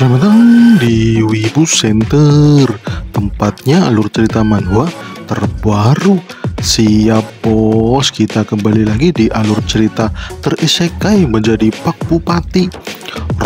Selamat datang di Wibu Center Tempatnya alur cerita manhwa terbaru Siap bos, kita kembali lagi di alur cerita terisekai menjadi Pak Bupati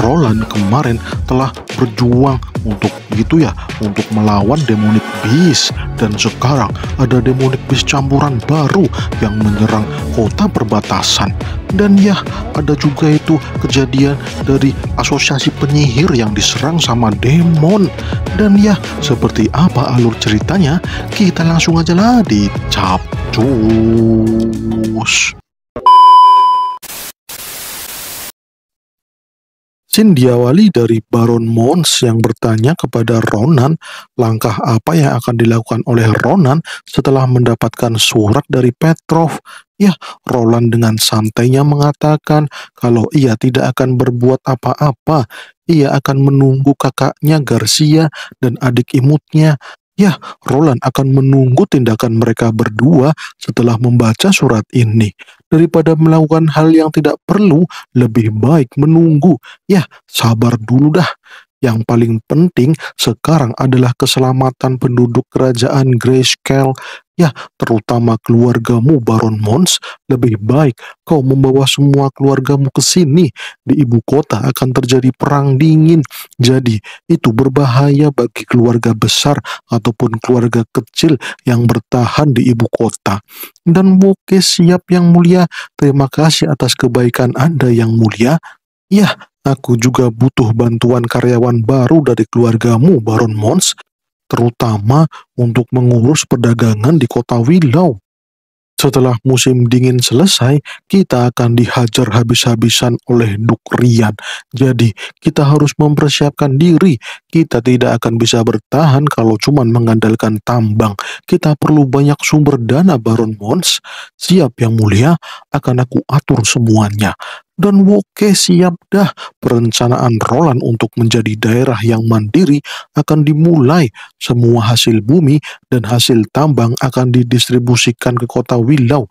Roland kemarin telah berjuang untuk gitu ya untuk melawan demonic beast dan sekarang ada demonic beast campuran baru yang menyerang kota perbatasan dan ya ada juga itu kejadian dari asosiasi penyihir yang diserang sama demon dan ya seperti apa alur ceritanya kita langsung aja lah dicap cus Sin diawali dari Baron Mons yang bertanya kepada Ronan langkah apa yang akan dilakukan oleh Ronan setelah mendapatkan surat dari Petrov. Ya, Roland dengan santainya mengatakan kalau ia tidak akan berbuat apa-apa, ia akan menunggu kakaknya Garcia dan adik imutnya Ya, Roland akan menunggu tindakan mereka berdua setelah membaca surat ini. Daripada melakukan hal yang tidak perlu, lebih baik menunggu. Ya, sabar dulu dah. Yang paling penting sekarang adalah keselamatan penduduk kerajaan Grayscale. Ya, terutama keluargamu Baron Mons, lebih baik kau membawa semua keluargamu ke sini. Di ibu kota akan terjadi perang dingin. Jadi, itu berbahaya bagi keluarga besar ataupun keluarga kecil yang bertahan di ibu kota. Dan Woke siap yang mulia, terima kasih atas kebaikan Anda yang mulia. Ya, Aku juga butuh bantuan karyawan baru dari keluargamu, Baron Mons, terutama untuk mengurus perdagangan di kota Willow. Setelah musim dingin selesai, kita akan dihajar habis-habisan oleh Duk Rian. Jadi, kita harus mempersiapkan diri. Kita tidak akan bisa bertahan kalau cuma mengandalkan tambang. Kita perlu banyak sumber dana, Baron Mons. Siap, Yang Mulia. Akan aku atur semuanya dan Woke siap dah perencanaan Roland untuk menjadi daerah yang mandiri akan dimulai. Semua hasil bumi dan hasil tambang akan didistribusikan ke kota Willow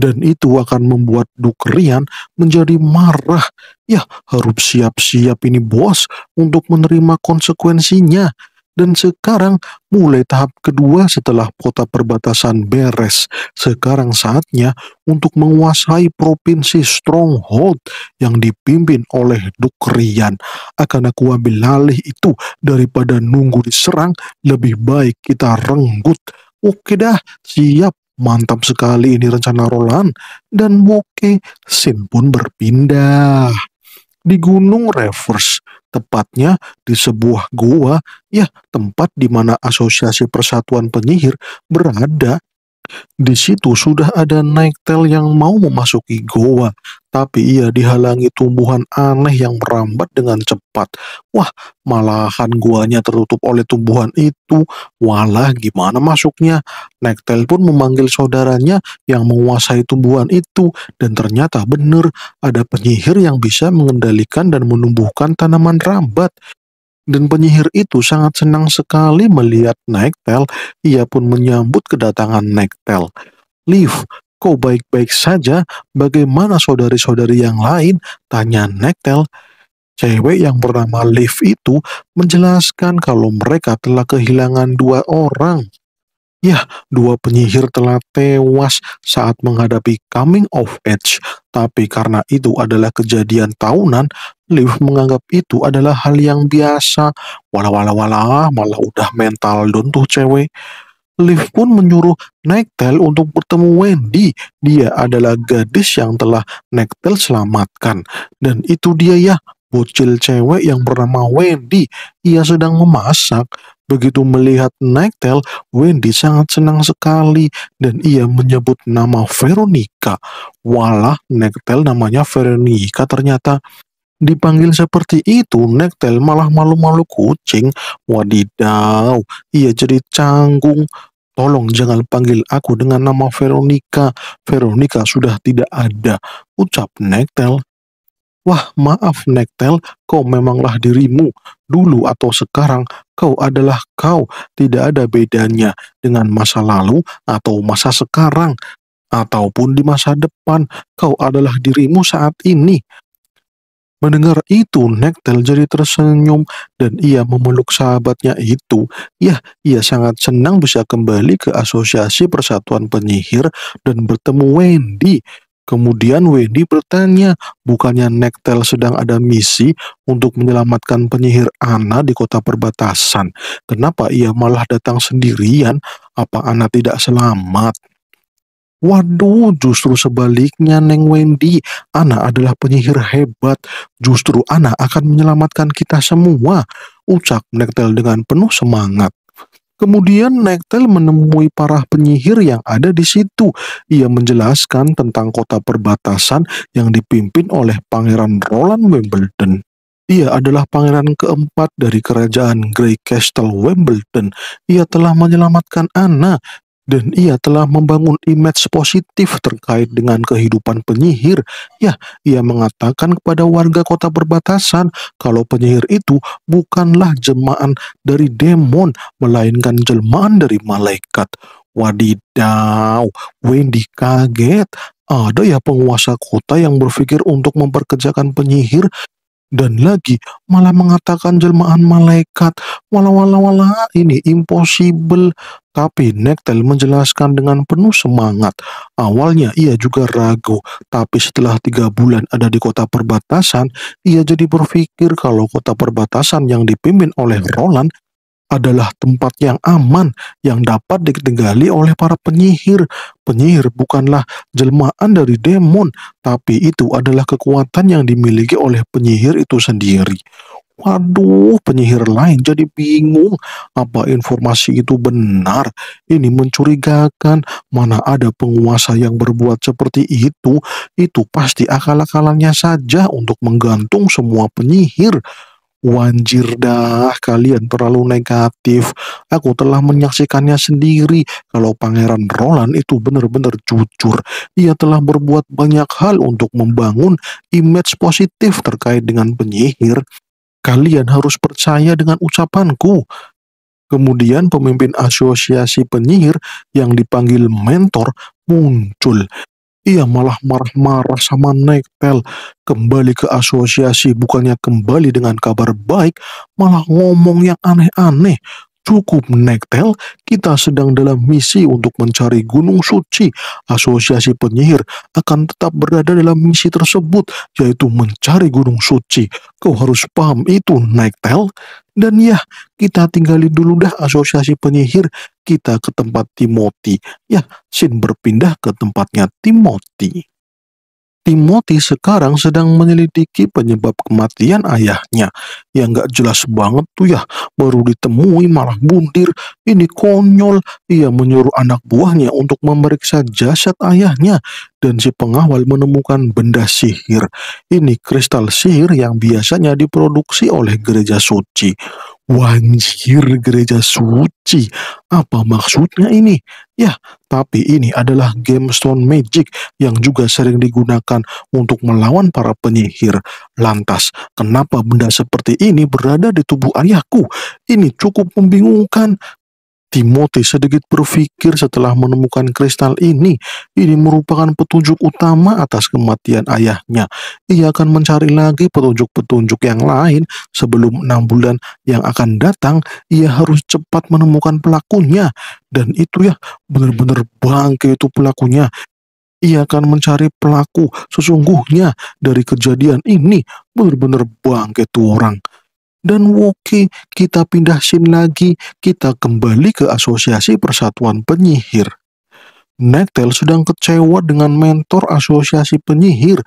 dan itu akan membuat Dukrian menjadi marah. Ya, harus siap-siap ini bos untuk menerima konsekuensinya. Dan sekarang mulai tahap kedua setelah kota perbatasan beres. Sekarang saatnya untuk menguasai provinsi Stronghold yang dipimpin oleh Dukrian. Akan aku ambil alih itu daripada nunggu diserang, lebih baik kita renggut. Oke dah, siap. Mantap sekali ini rencana Roland. Dan Oke Sin pun berpindah. Di Gunung Reverse, tepatnya di sebuah goa, ya tempat di mana Asosiasi Persatuan Penyihir berada di situ sudah ada Nightel yang mau memasuki goa, tapi ia dihalangi tumbuhan aneh yang merambat dengan cepat. Wah, malahan guanya tertutup oleh tumbuhan itu. Walah, gimana masuknya? Nightel pun memanggil saudaranya yang menguasai tumbuhan itu, dan ternyata benar ada penyihir yang bisa mengendalikan dan menumbuhkan tanaman rambat. Dan penyihir itu sangat senang sekali melihat Nektel, ia pun menyambut kedatangan Nektel. Liv, kau baik-baik saja, bagaimana saudari-saudari yang lain? Tanya Nektel. Cewek yang bernama Liv itu menjelaskan kalau mereka telah kehilangan dua orang. Ya, dua penyihir telah tewas saat menghadapi coming of age. Tapi karena itu adalah kejadian tahunan, Liv menganggap itu adalah hal yang biasa. walau walau wala, malah udah mental down tuh cewek. Liv pun menyuruh Nektel untuk bertemu Wendy. Dia adalah gadis yang telah Nektel selamatkan. Dan itu dia ya, bocil cewek yang bernama Wendy. Ia sedang memasak. Begitu melihat Nektel, Wendy sangat senang sekali dan ia menyebut nama Veronica. Walah, Nektel namanya Veronica ternyata dipanggil seperti itu, Nektel malah malu-malu kucing. Wadidaw, ia jadi canggung. Tolong jangan panggil aku dengan nama Veronica. Veronica sudah tidak ada, ucap Nektel. Wah, maaf Nektel, kau memanglah dirimu. Dulu atau sekarang, kau adalah kau. Tidak ada bedanya dengan masa lalu atau masa sekarang. Ataupun di masa depan, kau adalah dirimu saat ini. Mendengar itu, Nektel jadi tersenyum dan ia memeluk sahabatnya itu. Ya, ia sangat senang bisa kembali ke Asosiasi Persatuan Penyihir dan bertemu Wendy. Kemudian Wendy bertanya, bukannya Nektel sedang ada misi untuk menyelamatkan penyihir Ana di kota perbatasan. Kenapa ia malah datang sendirian? Apa Ana tidak selamat? Waduh, justru sebaliknya Neng Wendy, Ana adalah penyihir hebat. Justru Ana akan menyelamatkan kita semua, ucap Nektel dengan penuh semangat. Kemudian Nektel menemui para penyihir yang ada di situ. Ia menjelaskan tentang kota perbatasan yang dipimpin oleh Pangeran Roland Wimbledon. Ia adalah pangeran keempat dari kerajaan Grey Castle Wimbledon. Ia telah menyelamatkan Anna, dan ia telah membangun image positif terkait dengan kehidupan penyihir. Ya, ia mengatakan kepada warga kota perbatasan kalau penyihir itu bukanlah jemaan dari demon, melainkan jelmaan dari malaikat. Wadidaw, Wendy kaget. Ada ya penguasa kota yang berpikir untuk memperkerjakan penyihir dan lagi malah mengatakan jelmaan malaikat walau wala wala ini impossible tapi Nektel menjelaskan dengan penuh semangat awalnya ia juga ragu tapi setelah tiga bulan ada di kota perbatasan ia jadi berpikir kalau kota perbatasan yang dipimpin oleh Roland adalah tempat yang aman yang dapat ditinggali oleh para penyihir. Penyihir bukanlah jelmaan dari demon, tapi itu adalah kekuatan yang dimiliki oleh penyihir itu sendiri. Waduh, penyihir lain jadi bingung apa informasi itu benar. Ini mencurigakan. Mana ada penguasa yang berbuat seperti itu? Itu pasti akal-akalannya saja untuk menggantung semua penyihir. Wanjir dah, kalian terlalu negatif. Aku telah menyaksikannya sendiri. Kalau Pangeran Roland itu benar-benar jujur. ia telah berbuat banyak hal untuk membangun image positif terkait dengan penyihir. Kalian harus percaya dengan ucapanku. Kemudian pemimpin asosiasi penyihir yang dipanggil mentor muncul. Ia malah marah-marah sama Nektel. Kembali ke asosiasi bukannya kembali dengan kabar baik, malah ngomong yang aneh-aneh. Cukup Nektel, kita sedang dalam misi untuk mencari gunung suci. Asosiasi penyihir akan tetap berada dalam misi tersebut, yaitu mencari gunung suci. Kau harus paham itu, Nektel. Dan ya, kita tinggali dulu dah asosiasi penyihir kita ke tempat Timothy. Ya, Shin berpindah ke tempatnya Timothy. Timothy sekarang sedang menyelidiki penyebab kematian ayahnya. Ya nggak jelas banget tuh ya, baru ditemui malah bundir. Ini konyol. Ia menyuruh anak buahnya untuk memeriksa jasad ayahnya dan si pengawal menemukan benda sihir. Ini kristal sihir yang biasanya diproduksi oleh gereja suci. Wanjir gereja suci. Apa maksudnya ini? Ya, tapi ini adalah game stone magic yang juga sering digunakan untuk melawan para penyihir. Lantas, kenapa benda seperti ini berada di tubuh ayahku? Ini cukup membingungkan. Timothy sedikit berpikir setelah menemukan kristal ini. Ini merupakan petunjuk utama atas kematian ayahnya. Ia akan mencari lagi petunjuk-petunjuk yang lain sebelum enam bulan yang akan datang. Ia harus cepat menemukan pelakunya. Dan itu ya benar-benar bangke itu pelakunya. Ia akan mencari pelaku sesungguhnya dari kejadian ini. Benar-benar bangke itu orang dan Woki, kita pindah sin lagi, kita kembali ke Asosiasi Persatuan Penyihir. Nektel sedang kecewa dengan mentor Asosiasi Penyihir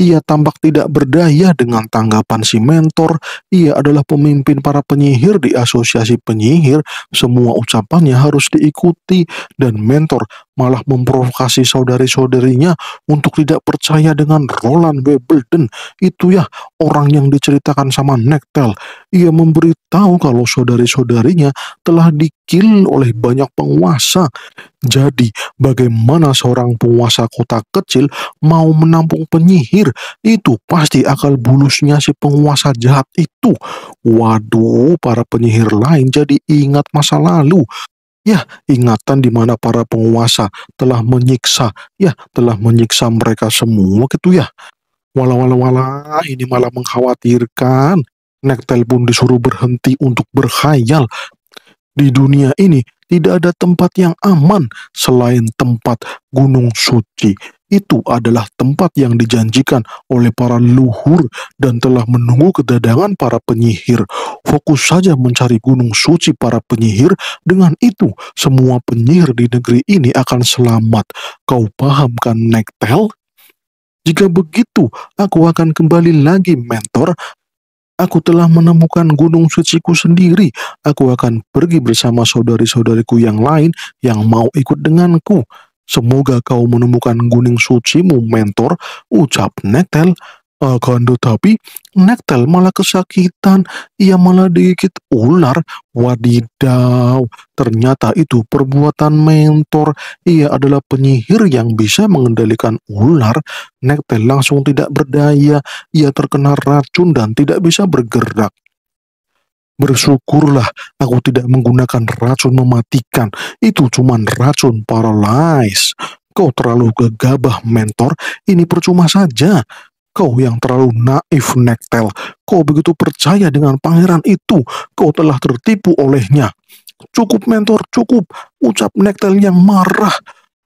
ia tampak tidak berdaya dengan tanggapan si mentor. Ia adalah pemimpin para penyihir di asosiasi penyihir. Semua ucapannya harus diikuti dan mentor malah memprovokasi saudari-saudarinya untuk tidak percaya dengan Roland Webelden. Itu ya orang yang diceritakan sama Nektel. Ia memberi tahu kalau saudari-saudarinya telah dikil oleh banyak penguasa. Jadi, bagaimana seorang penguasa kota kecil mau menampung penyihir? Itu pasti akal bulusnya si penguasa jahat itu. Waduh, para penyihir lain jadi ingat masa lalu. Ya, ingatan di mana para penguasa telah menyiksa, ya, telah menyiksa mereka semua gitu ya. Walau-walau ini malah mengkhawatirkan. Nektel pun disuruh berhenti untuk berkhayal. Di dunia ini tidak ada tempat yang aman selain tempat Gunung Suci. Itu adalah tempat yang dijanjikan oleh para luhur dan telah menunggu kedatangan para penyihir. Fokus saja mencari Gunung Suci para penyihir, dengan itu semua penyihir di negeri ini akan selamat. Kau paham kan, Nektel? Jika begitu, aku akan kembali lagi mentor Aku telah menemukan gunung suciku sendiri. Aku akan pergi bersama saudari-saudariku yang lain yang mau ikut denganku. Semoga kau menemukan gunung sucimu, mentor, ucap Netel. Uh, tapi Nektel malah kesakitan, ia malah digigit ular. Wadidaw, ternyata itu perbuatan mentor. Ia adalah penyihir yang bisa mengendalikan ular. Nektel langsung tidak berdaya, ia terkena racun dan tidak bisa bergerak. Bersyukurlah aku tidak menggunakan racun mematikan, itu cuma racun paralyze. Kau terlalu gegabah mentor, ini percuma saja. Kau yang terlalu naif, Nektel. Kau begitu percaya dengan pangeran itu. Kau telah tertipu olehnya. Cukup mentor, cukup. Ucap Nektel yang marah.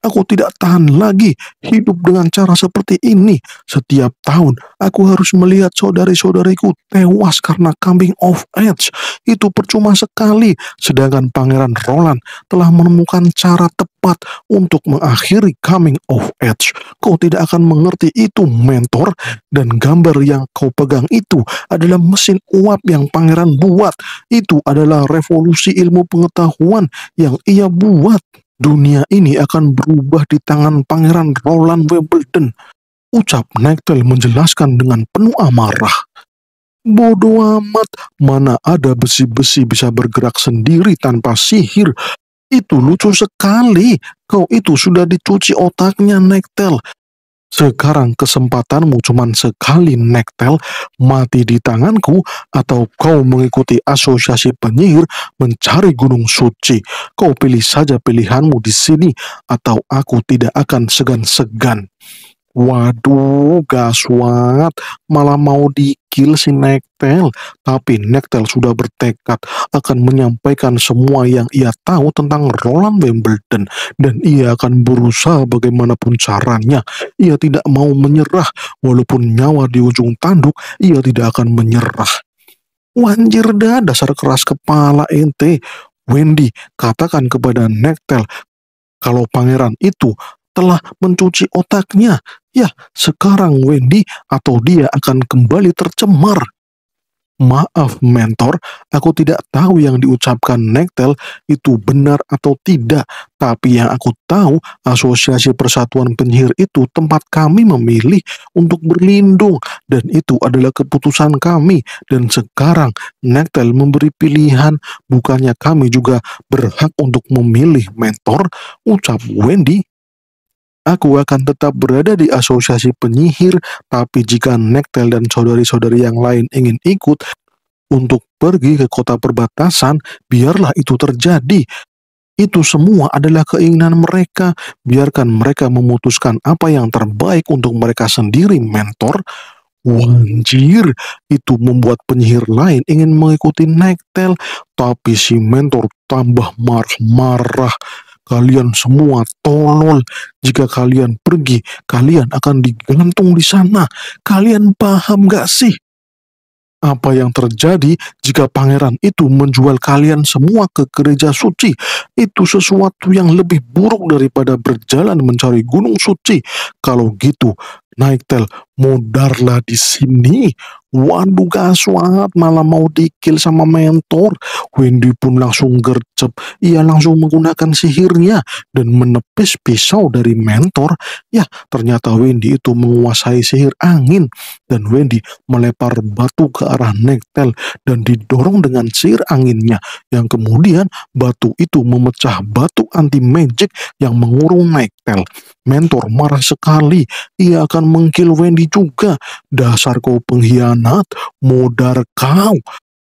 Aku tidak tahan lagi hidup dengan cara seperti ini. Setiap tahun aku harus melihat saudari-saudariku tewas karena kambing of age. Itu percuma sekali. Sedangkan Pangeran Roland telah menemukan cara tepat untuk mengakhiri coming of age. Kau tidak akan mengerti itu, mentor. Dan gambar yang kau pegang itu adalah mesin uap yang Pangeran buat. Itu adalah revolusi ilmu pengetahuan yang ia buat. Dunia ini akan berubah di tangan Pangeran Roland Wimbledon. Ucap Nektel menjelaskan dengan penuh amarah. Bodoh amat, mana ada besi-besi bisa bergerak sendiri tanpa sihir. Itu lucu sekali. Kau itu sudah dicuci otaknya, Nektel. Sekarang kesempatanmu cuman sekali nektel mati di tanganku atau kau mengikuti asosiasi penyihir mencari gunung suci. Kau pilih saja pilihanmu di sini atau aku tidak akan segan-segan. Waduh, gaswat, malah mau dikil si Nektel. Tapi Nektel sudah bertekad akan menyampaikan semua yang ia tahu tentang Roland Wimbledon. Dan ia akan berusaha bagaimanapun caranya. Ia tidak mau menyerah, walaupun nyawa di ujung tanduk, ia tidak akan menyerah. Wanjir dah, dasar keras kepala ente. Wendy, katakan kepada Nektel kalau pangeran itu telah mencuci otaknya. Ya, sekarang Wendy atau dia akan kembali tercemar. Maaf mentor, aku tidak tahu yang diucapkan Nektel itu benar atau tidak, tapi yang aku tahu Asosiasi Persatuan Penyihir itu tempat kami memilih untuk berlindung dan itu adalah keputusan kami dan sekarang Nektel memberi pilihan, bukannya kami juga berhak untuk memilih mentor, ucap Wendy Aku akan tetap berada di asosiasi penyihir, tapi jika Nektel dan saudari-saudari yang lain ingin ikut untuk pergi ke kota perbatasan, biarlah itu terjadi. Itu semua adalah keinginan mereka. Biarkan mereka memutuskan apa yang terbaik untuk mereka sendiri, mentor. Wanjir, itu membuat penyihir lain ingin mengikuti Nektel, tapi si mentor tambah marah-marah. Kalian semua tolol. Jika kalian pergi, kalian akan digantung di sana. Kalian paham gak sih? Apa yang terjadi jika pangeran itu menjual kalian semua ke gereja suci? Itu sesuatu yang lebih buruk daripada berjalan mencari gunung suci. Kalau gitu, naik tel mudarlah di sini. Waduh gaswat malah mau dikil sama mentor. Wendy pun langsung gercep. Ia langsung menggunakan sihirnya dan menepis pisau dari mentor. Ya ternyata Wendy itu menguasai sihir angin. Dan Wendy melepar batu ke arah Nektel dan didorong dengan sihir anginnya. Yang kemudian batu itu memecah batu anti magic yang mengurung naik. Tel, Mentor marah sekali. Ia akan mengkil Wendy juga. Dasar kau pengkhianat, modar kau.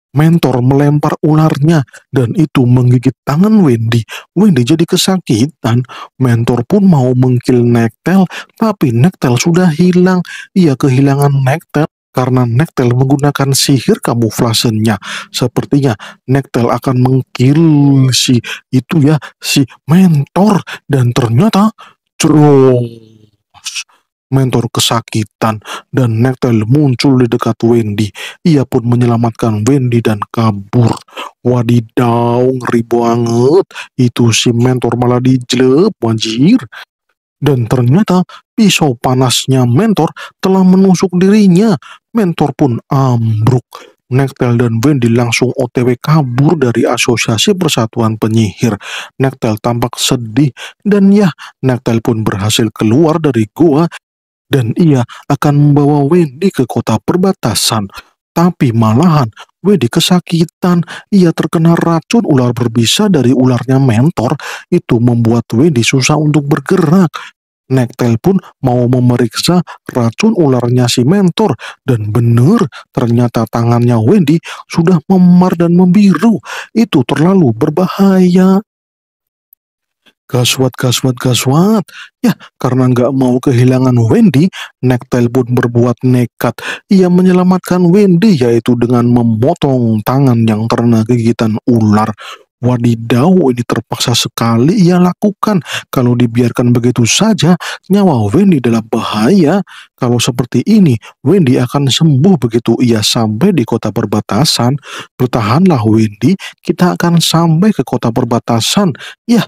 Mentor melempar ularnya dan itu menggigit tangan Wendy. Wendy jadi kesakitan. Mentor pun mau mengkil Nektel, tapi Nektel sudah hilang. Ia kehilangan Nektel karena Nektel menggunakan sihir kamuflasenya. Sepertinya Nektel akan mengkill si itu ya, si mentor. Dan ternyata cross mentor kesakitan dan Nektel muncul di dekat Wendy. Ia pun menyelamatkan Wendy dan kabur. Wadidaw, ngeri banget. Itu si mentor malah dijelep, wajir. Dan ternyata pisau panasnya mentor telah menusuk dirinya mentor pun ambruk. Nektel dan Wendy langsung otw kabur dari Asosiasi Persatuan Penyihir. Nektel tampak sedih dan ya, Nektel pun berhasil keluar dari gua dan ia akan membawa Wendy ke kota perbatasan. Tapi malahan, Wendy kesakitan, ia terkena racun ular berbisa dari ularnya mentor, itu membuat Wendy susah untuk bergerak. Nektel pun mau memeriksa racun ularnya si mentor dan benar ternyata tangannya Wendy sudah memar dan membiru. Itu terlalu berbahaya. Gaswat, gaswat, gaswat. Ya, karena nggak mau kehilangan Wendy, Nektel pun berbuat nekat. Ia menyelamatkan Wendy yaitu dengan memotong tangan yang terkena gigitan ular. Wadidaw, ini terpaksa sekali ia lakukan. Kalau dibiarkan begitu saja, nyawa Wendy dalam bahaya. Kalau seperti ini, Wendy akan sembuh begitu ia sampai di kota perbatasan. Bertahanlah Wendy, kita akan sampai ke kota perbatasan. ya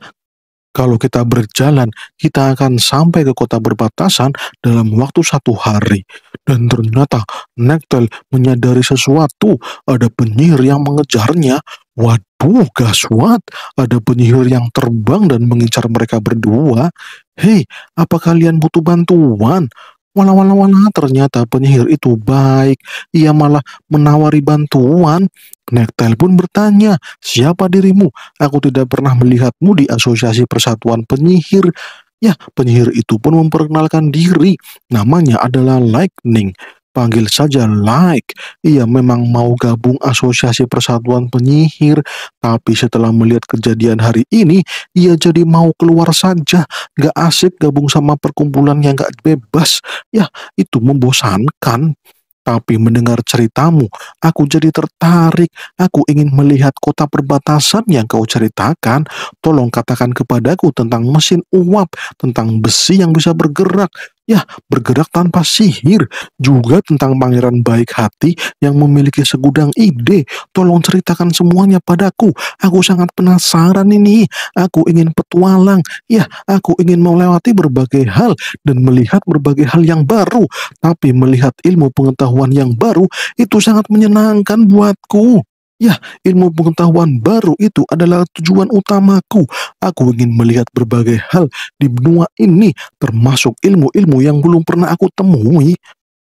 kalau kita berjalan, kita akan sampai ke kota perbatasan dalam waktu satu hari. Dan ternyata Nektel menyadari sesuatu, ada penyihir yang mengejarnya. Waduh. Buh, gaswat, ada penyihir yang terbang dan mengincar mereka berdua. Hei, apa kalian butuh bantuan? Wala wala ah, wala, ternyata penyihir itu baik. Ia malah menawari bantuan. Nektel pun bertanya, siapa dirimu? Aku tidak pernah melihatmu di asosiasi persatuan penyihir. Ya, penyihir itu pun memperkenalkan diri. Namanya adalah Lightning. Panggil saja like. Ia memang mau gabung Asosiasi Persatuan Penyihir, tapi setelah melihat kejadian hari ini, ia jadi mau keluar saja. Gak asik gabung sama perkumpulan yang gak bebas. Ya, itu membosankan. Tapi mendengar ceritamu, aku jadi tertarik. Aku ingin melihat kota perbatasan yang kau ceritakan. Tolong katakan kepadaku tentang mesin uap, tentang besi yang bisa bergerak, Ya, bergerak tanpa sihir. Juga tentang pangeran baik hati yang memiliki segudang ide. Tolong ceritakan semuanya padaku. Aku sangat penasaran ini. Aku ingin petualang. Ya, aku ingin melewati berbagai hal dan melihat berbagai hal yang baru. Tapi melihat ilmu pengetahuan yang baru itu sangat menyenangkan buatku. Ya, ilmu pengetahuan baru itu adalah tujuan utamaku. Aku ingin melihat berbagai hal di benua ini, termasuk ilmu-ilmu yang belum pernah aku temui.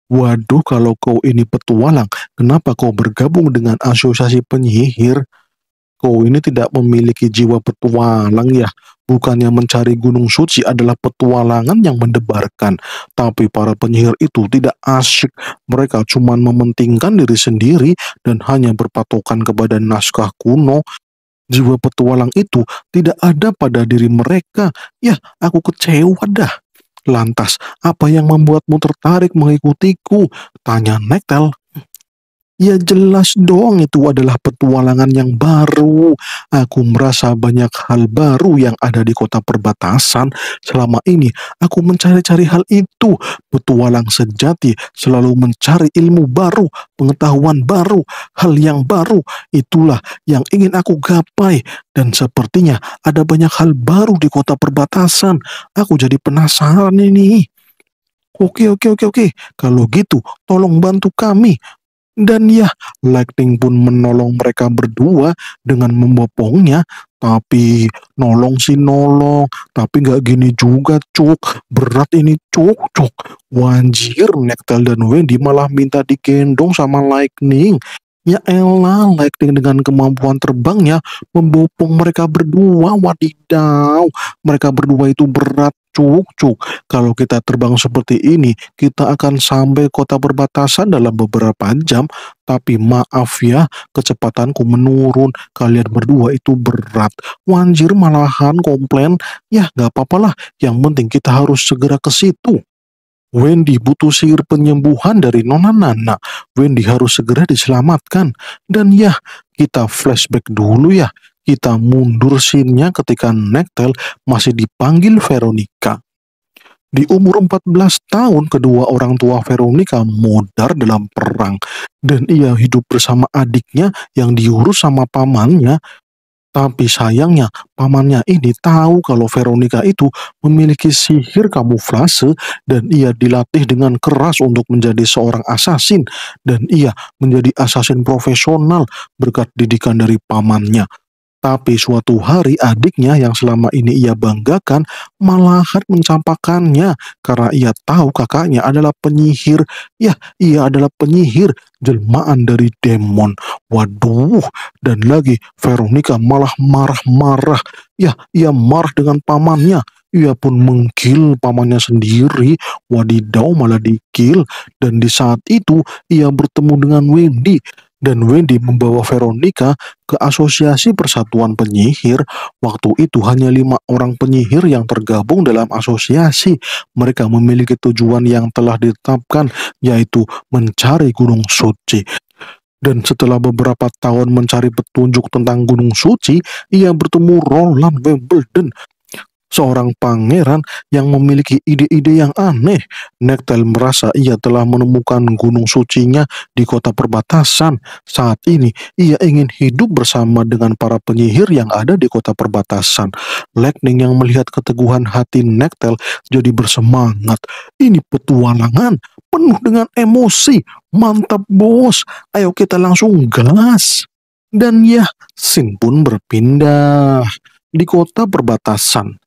Waduh, kalau kau ini petualang, kenapa kau bergabung dengan asosiasi penyihir? Kau ini tidak memiliki jiwa petualang ya. Bukannya mencari gunung suci adalah petualangan yang mendebarkan. Tapi para penyihir itu tidak asyik. Mereka cuma mementingkan diri sendiri dan hanya berpatokan kepada naskah kuno jiwa petualang itu tidak ada pada diri mereka. Ya, aku kecewa dah. Lantas, apa yang membuatmu tertarik mengikutiku? Tanya Nektel. Ya jelas dong itu adalah petualangan yang baru. Aku merasa banyak hal baru yang ada di kota perbatasan. Selama ini aku mencari-cari hal itu. Petualang sejati selalu mencari ilmu baru, pengetahuan baru, hal yang baru. Itulah yang ingin aku gapai. Dan sepertinya ada banyak hal baru di kota perbatasan. Aku jadi penasaran ini. Oke, oke, oke, oke. Kalau gitu, tolong bantu kami. Dan ya, Lightning pun menolong mereka berdua dengan membopongnya. Tapi nolong si nolong, tapi gak gini juga cuk. Berat ini cuk cuk. Wanjir, Nektel dan Wendy malah minta digendong sama Lightning. Ya elah, Lightning dengan kemampuan terbangnya membopong mereka berdua, wadidaw. Mereka berdua itu berat, cuk, cuk. Kalau kita terbang seperti ini, kita akan sampai kota perbatasan dalam beberapa jam. Tapi maaf ya, kecepatanku menurun. Kalian berdua itu berat. Wanjir malahan komplain, ya gak apa-apalah. Yang penting kita harus segera ke situ. Wendy butuh sihir penyembuhan dari Nona Nana. Wendy harus segera diselamatkan. Dan ya, kita flashback dulu ya. Kita mundur sinnya ketika Nektel masih dipanggil Veronica. Di umur 14 tahun, kedua orang tua Veronica modar dalam perang. Dan ia hidup bersama adiknya yang diurus sama pamannya tapi sayangnya, pamannya ini tahu kalau Veronica itu memiliki sihir kamuflase dan ia dilatih dengan keras untuk menjadi seorang asasin dan ia menjadi asasin profesional berkat didikan dari pamannya. Tapi suatu hari adiknya yang selama ini ia banggakan malahan mencampakannya karena ia tahu kakaknya adalah penyihir. Ya, ia adalah penyihir jelmaan dari demon. Waduh, dan lagi Veronica malah marah-marah. Ya, ia marah dengan pamannya. Ia pun mengkil pamannya sendiri, wadidau malah dikil, dan di saat itu ia bertemu dengan Wendy dan Wendy membawa Veronica ke Asosiasi Persatuan Penyihir. Waktu itu hanya lima orang penyihir yang tergabung dalam asosiasi. Mereka memiliki tujuan yang telah ditetapkan, yaitu mencari Gunung Suci. Dan setelah beberapa tahun mencari petunjuk tentang Gunung Suci, ia bertemu Roland Wimbledon seorang pangeran yang memiliki ide-ide yang aneh. Nektel merasa ia telah menemukan gunung sucinya di kota perbatasan. Saat ini, ia ingin hidup bersama dengan para penyihir yang ada di kota perbatasan. Lightning yang melihat keteguhan hati Nektel jadi bersemangat. Ini petualangan, penuh dengan emosi. Mantap bos, ayo kita langsung gas. Dan ya, Sin pun berpindah di kota perbatasan.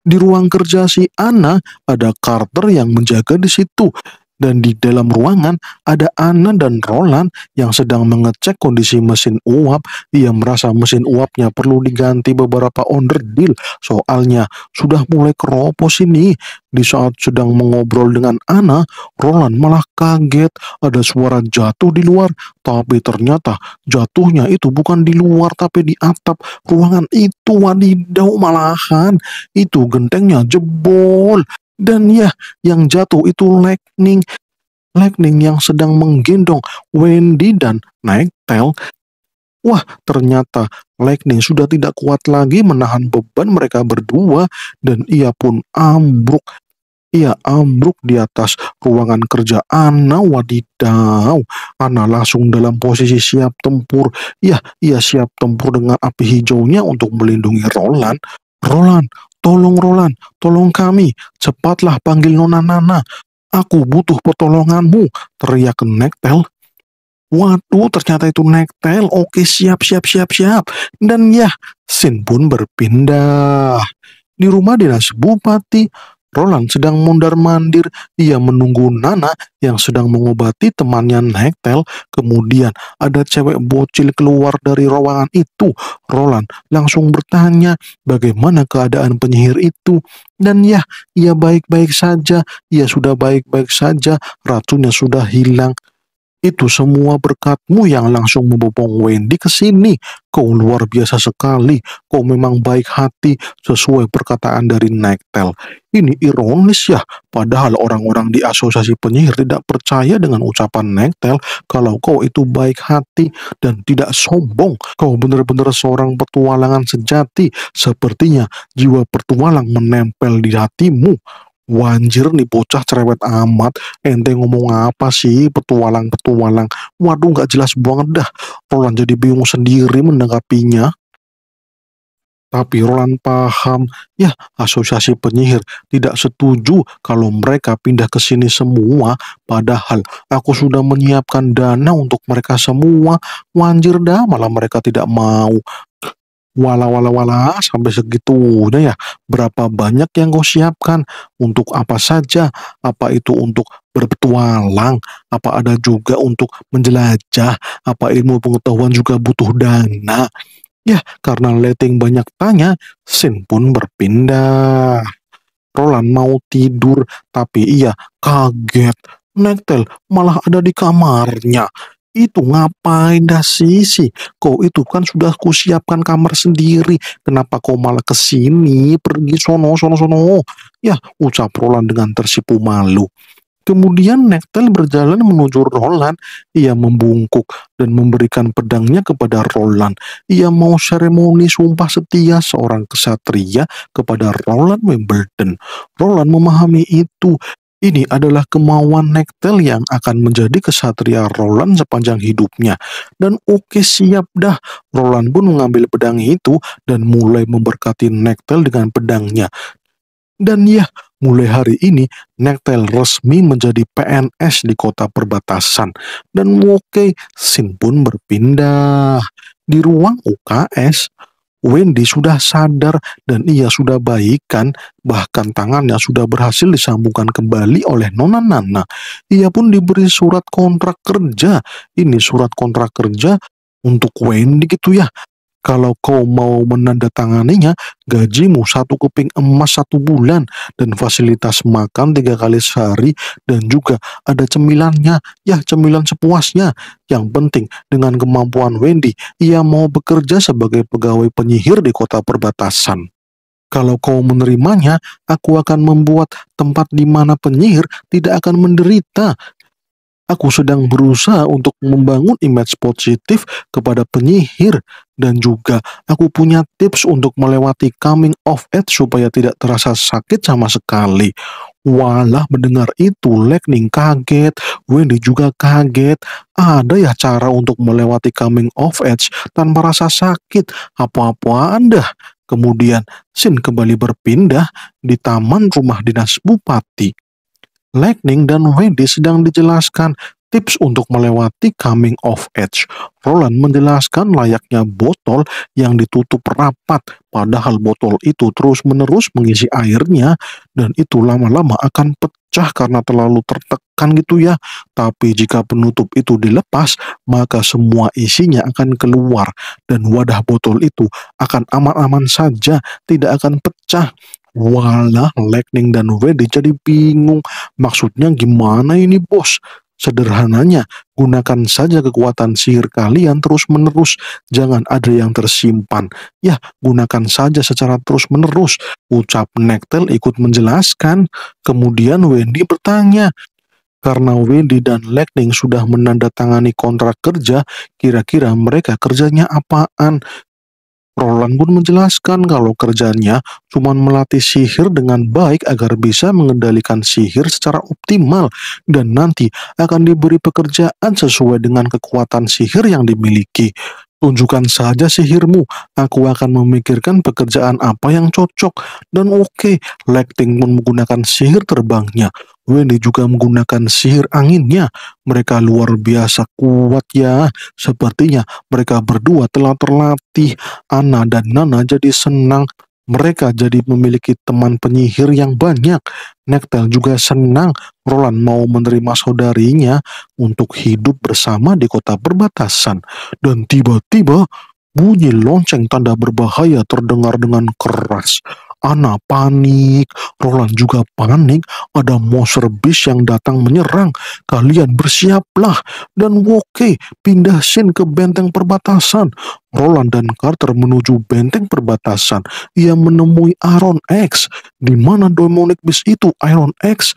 Di ruang kerja si Ana ada Carter yang menjaga di situ dan di dalam ruangan ada Ana dan Roland yang sedang mengecek kondisi mesin uap. Ia merasa mesin uapnya perlu diganti beberapa onderdil, soalnya sudah mulai keropos ini. Di saat sedang mengobrol dengan Ana, Roland malah kaget ada suara jatuh di luar, tapi ternyata jatuhnya itu bukan di luar tapi di atap ruangan itu. Wadidaw malahan, itu gentengnya jebol. Dan ya, yang jatuh itu Lightning. Lightning yang sedang menggendong Wendy dan Tail. Wah, ternyata Lightning sudah tidak kuat lagi menahan beban mereka berdua dan ia pun ambruk. Ia ambruk di atas ruangan kerja Ana wadidaw. Ana langsung dalam posisi siap tempur. Ya, ia siap tempur dengan api hijaunya untuk melindungi Roland. Roland, Tolong Roland, tolong kami, cepatlah panggil Nona Nana. Aku butuh pertolonganmu, teriak Nektel. Waduh, ternyata itu Nektel. Oke, siap, siap, siap, siap. Dan ya, Sin pun berpindah. Di rumah dinas bupati, Roland sedang mondar-mandir. Ia menunggu Nana yang sedang mengobati temannya Hektel. Kemudian ada cewek bocil keluar dari ruangan itu. Roland langsung bertanya bagaimana keadaan penyihir itu. Dan ya, ia baik-baik saja. Ia sudah baik-baik saja. Racunnya sudah hilang. Itu semua berkatmu yang langsung membopong Wendy ke sini. Kau luar biasa sekali. Kau memang baik hati sesuai perkataan dari Nektel. Ini ironis ya. Padahal orang-orang di asosiasi penyihir tidak percaya dengan ucapan Nektel kalau kau itu baik hati dan tidak sombong. Kau benar-benar seorang petualangan sejati. Sepertinya jiwa petualang menempel di hatimu. Wanjir nih bocah cerewet amat. Ente ngomong apa sih petualang-petualang? Waduh nggak jelas banget dah. Roland jadi bingung sendiri menanggapinya. Tapi Roland paham, ya asosiasi penyihir tidak setuju kalau mereka pindah ke sini semua, padahal aku sudah menyiapkan dana untuk mereka semua, wanjir dah malah mereka tidak mau. Wala wala wala sampai segitunya ya. Berapa banyak yang kau siapkan? Untuk apa saja? Apa itu untuk berpetualang? Apa ada juga untuk menjelajah? Apa ilmu pengetahuan juga butuh dana? Ya, karena letting banyak tanya, Sin pun berpindah. Roland mau tidur, tapi ia kaget. Nektel malah ada di kamarnya itu ngapain dah sisi kau itu kan sudah kusiapkan kamar sendiri kenapa kau malah kesini? pergi sono sono sono ya ucap Roland dengan tersipu malu Kemudian Nektel berjalan menuju Roland. Ia membungkuk dan memberikan pedangnya kepada Roland. Ia mau seremoni sumpah setia seorang kesatria kepada Roland Wimbledon. Roland memahami itu. Ini adalah kemauan Nektel yang akan menjadi kesatria Roland sepanjang hidupnya. Dan oke siap dah, Roland pun mengambil pedang itu dan mulai memberkati Nektel dengan pedangnya. Dan ya, mulai hari ini Nektel resmi menjadi PNS di kota perbatasan. Dan oke, Sin pun berpindah. Di ruang UKS, Wendy sudah sadar dan ia sudah baikan, bahkan tangannya sudah berhasil disambungkan kembali oleh Nona Nana. Ia pun diberi surat kontrak kerja. Ini surat kontrak kerja untuk Wendy gitu ya. Kalau kau mau menandatanganinya, gajimu satu keping emas satu bulan dan fasilitas makan tiga kali sehari dan juga ada cemilannya, ya cemilan sepuasnya. Yang penting dengan kemampuan Wendy, ia mau bekerja sebagai pegawai penyihir di kota perbatasan. Kalau kau menerimanya, aku akan membuat tempat di mana penyihir tidak akan menderita Aku sedang berusaha untuk membangun image positif kepada penyihir dan juga aku punya tips untuk melewati coming of age supaya tidak terasa sakit sama sekali. Walah mendengar itu Lightning kaget, Wendy juga kaget. Ada ya cara untuk melewati coming of age tanpa rasa sakit? Apa-apaan dah. Kemudian Sin kembali berpindah di taman rumah dinas bupati. Lightning dan Wendy sedang dijelaskan tips untuk melewati coming of age. Roland menjelaskan layaknya botol yang ditutup rapat, padahal botol itu terus-menerus mengisi airnya dan itu lama-lama akan pecah karena terlalu tertekan gitu ya. Tapi jika penutup itu dilepas, maka semua isinya akan keluar dan wadah botol itu akan aman-aman saja, tidak akan pecah. Walah, Lightning dan Wendy jadi bingung. Maksudnya gimana ini bos? Sederhananya, gunakan saja kekuatan sihir kalian terus-menerus. Jangan ada yang tersimpan. Ya, gunakan saja secara terus-menerus. Ucap Nektel ikut menjelaskan. Kemudian Wendy bertanya, karena Wendy dan Lightning sudah menandatangani kontrak kerja, kira-kira mereka kerjanya apaan? Roland pun menjelaskan kalau kerjanya cuma melatih sihir dengan baik agar bisa mengendalikan sihir secara optimal dan nanti akan diberi pekerjaan sesuai dengan kekuatan sihir yang dimiliki. Tunjukkan saja sihirmu, aku akan memikirkan pekerjaan apa yang cocok. Dan oke, okay, Lekting pun menggunakan sihir terbangnya Wendy juga menggunakan sihir anginnya. Mereka luar biasa kuat ya. Sepertinya mereka berdua telah terlatih. Ana dan Nana jadi senang. Mereka jadi memiliki teman penyihir yang banyak. Nektel juga senang Roland mau menerima saudarinya untuk hidup bersama di kota perbatasan. Dan tiba-tiba bunyi lonceng tanda berbahaya terdengar dengan keras. Ana panik, Roland juga panik, ada monster beast yang datang menyerang. Kalian bersiaplah, dan Woke pindah sin ke benteng perbatasan. Roland dan Carter menuju benteng perbatasan. Ia menemui Iron X, di mana demonic beast itu Iron X.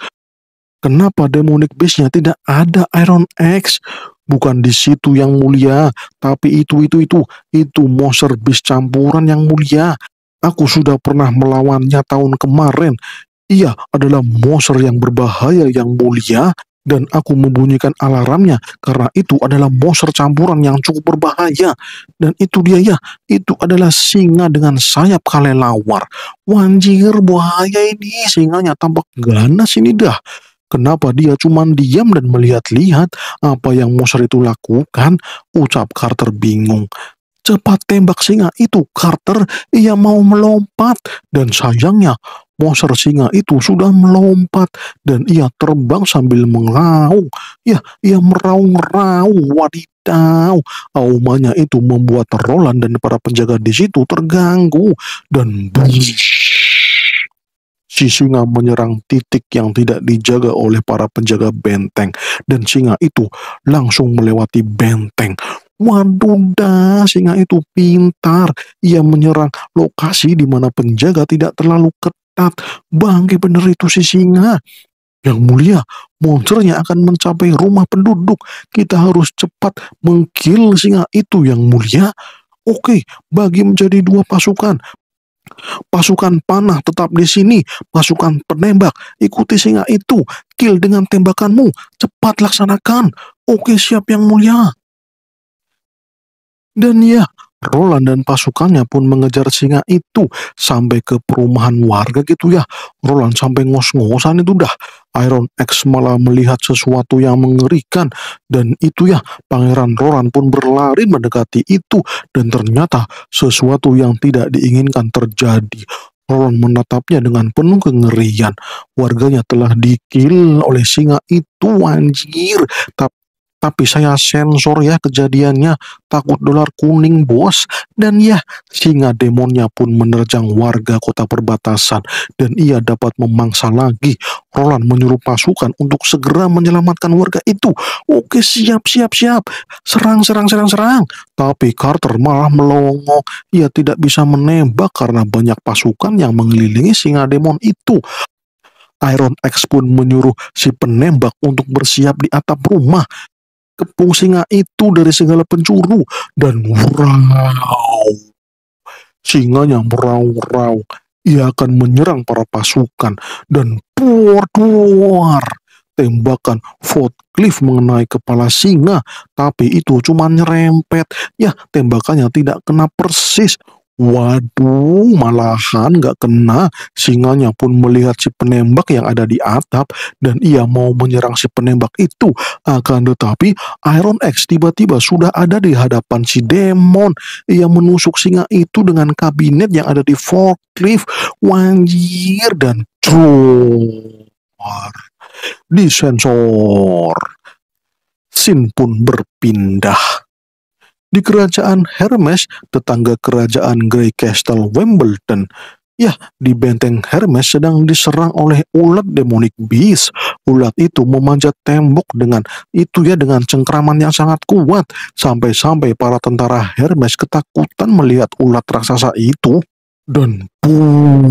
Kenapa demonic beastnya tidak ada Iron X? Bukan di situ yang mulia, tapi itu itu itu itu monster beast campuran yang mulia. Aku sudah pernah melawannya tahun kemarin. Ia adalah monster yang berbahaya yang mulia dan aku membunyikan alarmnya karena itu adalah monster campuran yang cukup berbahaya dan itu dia ya itu adalah singa dengan sayap kalelawar wanjir bahaya ini singanya tampak ganas ini dah Kenapa dia cuma diam dan melihat-lihat apa yang monster itu lakukan? Ucap Carter bingung cepat tembak singa itu Carter ia mau melompat dan sayangnya monster singa itu sudah melompat dan ia terbang sambil meraung ya ia meraung-raung wadidaw aumanya itu membuat Roland dan para penjaga di situ terganggu dan si singa menyerang titik yang tidak dijaga oleh para penjaga benteng dan singa itu langsung melewati benteng Waduh dah, singa itu pintar. Ia menyerang lokasi di mana penjaga tidak terlalu ketat. Bangkit bener itu si singa. Yang mulia, monsternya akan mencapai rumah penduduk. Kita harus cepat mengkil singa itu yang mulia. Oke, bagi menjadi dua pasukan. Pasukan panah tetap di sini, pasukan penembak, ikuti singa itu, kill dengan tembakanmu, cepat laksanakan. Oke siap yang mulia. Dan ya, Roland dan pasukannya pun mengejar singa itu sampai ke perumahan warga gitu ya. Roland sampai ngos-ngosan itu dah. Iron X malah melihat sesuatu yang mengerikan dan itu ya Pangeran Roland pun berlari mendekati itu dan ternyata sesuatu yang tidak diinginkan terjadi. Roland menatapnya dengan penuh kengerian. Warganya telah dikil oleh singa itu anjir. Tapi tapi saya sensor ya kejadiannya, takut dolar kuning bos. Dan ya, singa demonnya pun menerjang warga kota perbatasan dan ia dapat memangsa lagi. Roland menyuruh pasukan untuk segera menyelamatkan warga itu. Oke, siap, siap, siap. Serang, serang, serang, serang. Tapi Carter malah melongo. Ia tidak bisa menembak karena banyak pasukan yang mengelilingi singa demon itu. Iron X pun menyuruh si penembak untuk bersiap di atap rumah kepung singa itu dari segala penjuru dan singa yang merau-rau. Ia akan menyerang para pasukan dan puar-puar Tembakan Fort Cliff mengenai kepala singa, tapi itu cuma nyerempet. Ya, tembakannya tidak kena persis. Waduh, malahan gak kena. Singanya pun melihat si penembak yang ada di atap dan ia mau menyerang si penembak itu. Akan tetapi, Iron X tiba-tiba sudah ada di hadapan si demon. Ia menusuk singa itu dengan kabinet yang ada di forklift. Wanjir dan di sensor. Sin pun berpindah di kerajaan Hermes, tetangga kerajaan Grey Castle Wimbledon. Ya, di benteng Hermes sedang diserang oleh ulat demonic beast. Ulat itu memanjat tembok dengan itu ya dengan cengkraman yang sangat kuat sampai-sampai para tentara Hermes ketakutan melihat ulat raksasa itu dan boom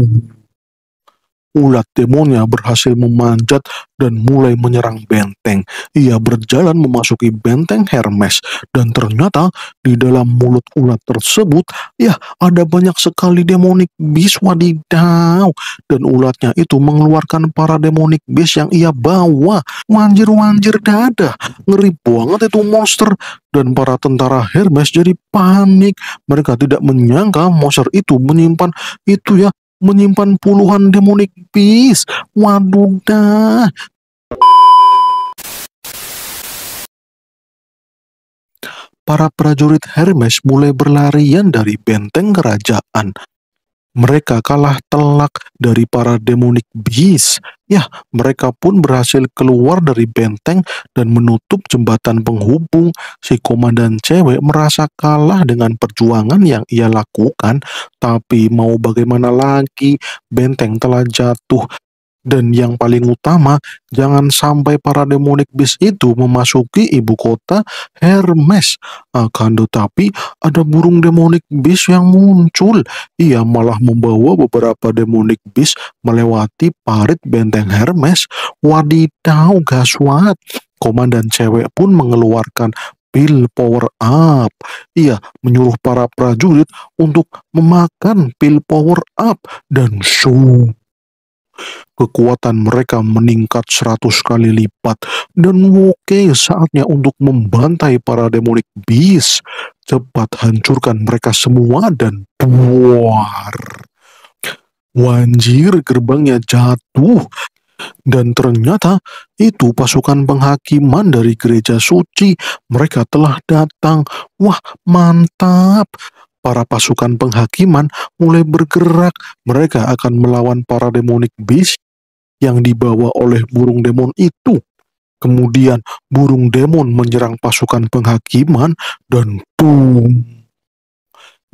Ulat demonnya berhasil memanjat dan mulai menyerang benteng. Ia berjalan memasuki benteng Hermes dan ternyata di dalam mulut ulat tersebut ya ada banyak sekali demonik bis wadidaw dan ulatnya itu mengeluarkan para demonik bis yang ia bawa. Wanjir-wanjir dada, ngeri banget itu monster dan para tentara Hermes jadi panik. Mereka tidak menyangka monster itu menyimpan itu ya menyimpan puluhan demonic beast. Waduh dah. Para prajurit Hermes mulai berlarian dari benteng kerajaan mereka kalah telak dari para demonic beast. Ya, mereka pun berhasil keluar dari benteng dan menutup jembatan penghubung. Si komandan cewek merasa kalah dengan perjuangan yang ia lakukan, tapi mau bagaimana lagi, benteng telah jatuh dan yang paling utama, jangan sampai para demonik bis itu memasuki ibu kota Hermes. Akan tetapi, ada burung demonik bis yang muncul. Ia malah membawa beberapa demonik bis melewati parit benteng Hermes. Wadidaw, gaswat. Komandan cewek pun mengeluarkan pil power up. Ia menyuruh para prajurit untuk memakan pil power up dan sup Kekuatan mereka meningkat seratus kali lipat dan oke saatnya untuk membantai para demonic beast. Cepat hancurkan mereka semua dan buar. Wanjir gerbangnya jatuh dan ternyata itu pasukan penghakiman dari gereja suci. Mereka telah datang. Wah, mantap! para pasukan penghakiman mulai bergerak. Mereka akan melawan para demonic beast yang dibawa oleh burung demon itu. Kemudian burung demon menyerang pasukan penghakiman dan boom.